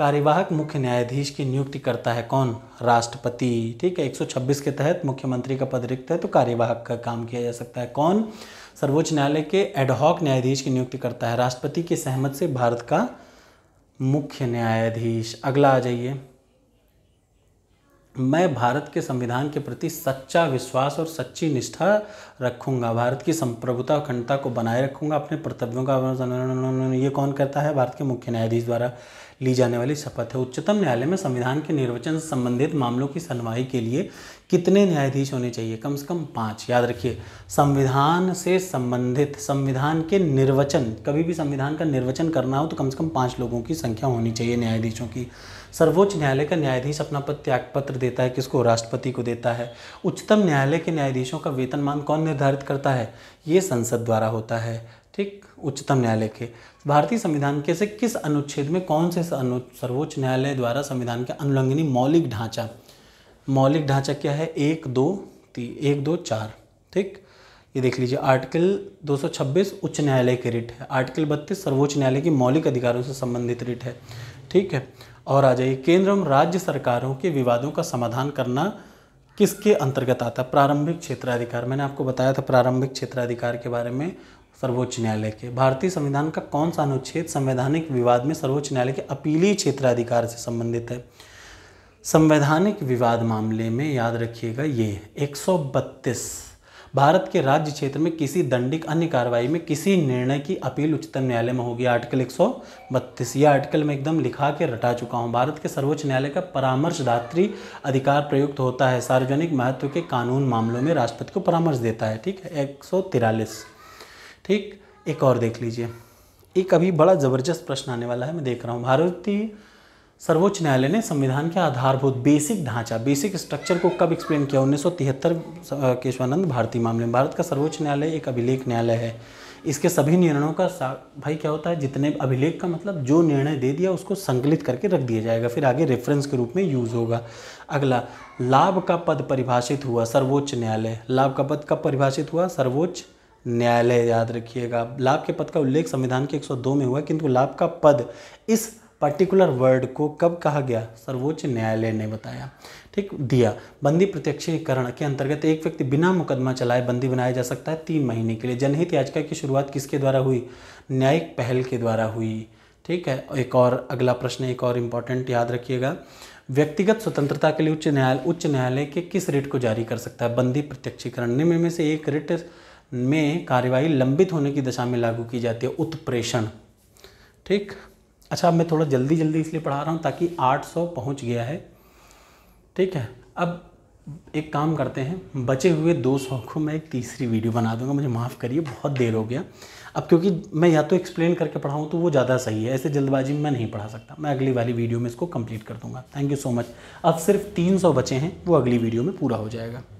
कार्यवाहक मुख्य न्यायाधीश की नियुक्ति करता है कौन राष्ट्रपति ठीक है 126 के तहत मुख्यमंत्री का पद रिक्त है तो कार्यवाहक का काम किया जा सकता है कौन सर्वोच्च न्यायालय के एडहॉक न्यायाधीश की नियुक्ति करता है राष्ट्रपति की सहमत से भारत का मुख्य न्यायाधीश अगला आ जाइए मैं भारत के संविधान के प्रति सच्चा विश्वास और सच्ची निष्ठा रखूंगा भारत की संप्रभुता अखंडता को बनाए रखूंगा अपने कर्तव्यों का ये कौन करता है भारत के मुख्य न्यायाधीश द्वारा ली जाने वाली शपथ है उच्चतम न्यायालय में संविधान के निर्वचन से संबंधित मामलों की सुनवाई के लिए कितने न्यायाधीश होने चाहिए कम से कम पाँच याद रखिए संविधान से संबंधित संविधान के निर्वचन कभी भी संविधान का निर्वचन करना हो तो कम से कम पाँच लोगों की संख्या होनी चाहिए न्यायाधीशों की सर्वोच्च न्यायालय का न्यायाधीश अपना पद त्याग पत्र देता है किसको राष्ट्रपति को देता है उच्चतम न्यायालय के न्यायाधीशों का वेतनमान कौन निर्धारित करता है ये संसद द्वारा होता है ठीक उच्चतम न्यायालय के भारतीय संविधान के से किस अनुच्छेद में कौन से सर्वोच्च न्यायालय द्वारा संविधान के अनुलंघनी मौलिक ढांचा मौलिक ढांचा क्या है एक दो तीन एक दो चार ठीक ये देख लीजिए आर्टिकल 226 उच्च न्यायालय के रिट है आर्टिकल 32 सर्वोच्च न्यायालय की मौलिक अधिकारों से संबंधित रिट है ठीक है और आ जाइए केंद्र एवं राज्य सरकारों के विवादों का समाधान करना किसके अंतर्गत आता है प्रारंभिक क्षेत्राधिकार मैंने आपको बताया था प्रारंभिक क्षेत्राधिकार के बारे में सर्वोच्च न्यायालय के भारतीय संविधान का कौन सा अनुच्छेद संवैधानिक विवाद में सर्वोच्च न्यायालय के अपीलीय क्षेत्राधिकार से संबंधित है संवैधानिक विवाद मामले में याद रखिएगा ये एक भारत के राज्य क्षेत्र में किसी दंडिक अन्य कार्रवाई में किसी निर्णय की अपील उच्चतम न्यायालय में होगी आर्टिकल एक ये आर्टिकल मैं एकदम लिखा के रटा चुका हूँ भारत के सर्वोच्च न्यायालय का परामर्शदात्री अधिकार प्रयुक्त होता है सार्वजनिक महत्व के कानून मामलों में राष्ट्रपति को परामर्श देता है ठीक है एक ठीक एक और देख लीजिए एक अभी बड़ा ज़बरदस्त प्रश्न आने वाला है मैं देख रहा हूँ भारतीय सर्वोच्च न्यायालय ने संविधान के आधारभूत बेसिक ढांचा बेसिक स्ट्रक्चर को कब एक्सप्लेन किया उन्नीस केशवानंद भारती मामले में भारत का सर्वोच्च न्यायालय एक अभिलेख न्यायालय है इसके सभी निर्णयों का भाई क्या होता है जितने अभिलेख का मतलब जो निर्णय दे दिया उसको संकलित करके रख दिया जाएगा फिर आगे रेफरेंस के रूप में यूज़ होगा अगला लाभ का पद परिभाषित हुआ सर्वोच्च न्यायालय लाभ का पद कब परिभाषित हुआ सर्वोच्च न्यायालय याद रखिएगा लाभ के पद का उल्लेख संविधान के 102 में हुआ किंतु लाभ का पद इस पर्टिकुलर वर्ड को कब कहा गया सर्वोच्च न्यायालय ने बताया ठीक दिया बंदी प्रत्यक्षीकरण के अंतर्गत एक व्यक्ति बिना मुकदमा चलाए बंदी बनाया जा सकता है तीन महीने के लिए जनहित याचिका की शुरुआत किसके द्वारा हुई न्यायिक पहल के द्वारा हुई ठीक है एक और अगला प्रश्न एक और इम्पॉर्टेंट याद रखिएगा व्यक्तिगत स्वतंत्रता के लिए उच्च न्यायालय उच्च न्यायालय के किस रिट को जारी कर सकता है बंदी प्रत्यक्षीकरण निम्न में से एक रिट में कार्यवाही लंबित होने की दशा में लागू की जाती है उत्प्रेषण ठीक अच्छा मैं थोड़ा जल्दी जल्दी इसलिए पढ़ा रहा हूँ ताकि 800 पहुँच गया है ठीक है अब एक काम करते हैं बचे हुए दो सौ को मैं एक तीसरी वीडियो बना दूंगा मुझे माफ़ करिए बहुत देर हो गया अब क्योंकि मैं या तो एक्सप्लेन करके पढ़ाऊँ तो वो ज़्यादा सही है ऐसे जल्दबाजी में मैं नहीं पढ़ा सकता मैं अगली वाली वीडियो में इसको कंप्लीट कर दूंगा थैंक यू सो मच अब सिर्फ तीन सौ बचे हैं वो अगली वीडियो में पूरा हो जाएगा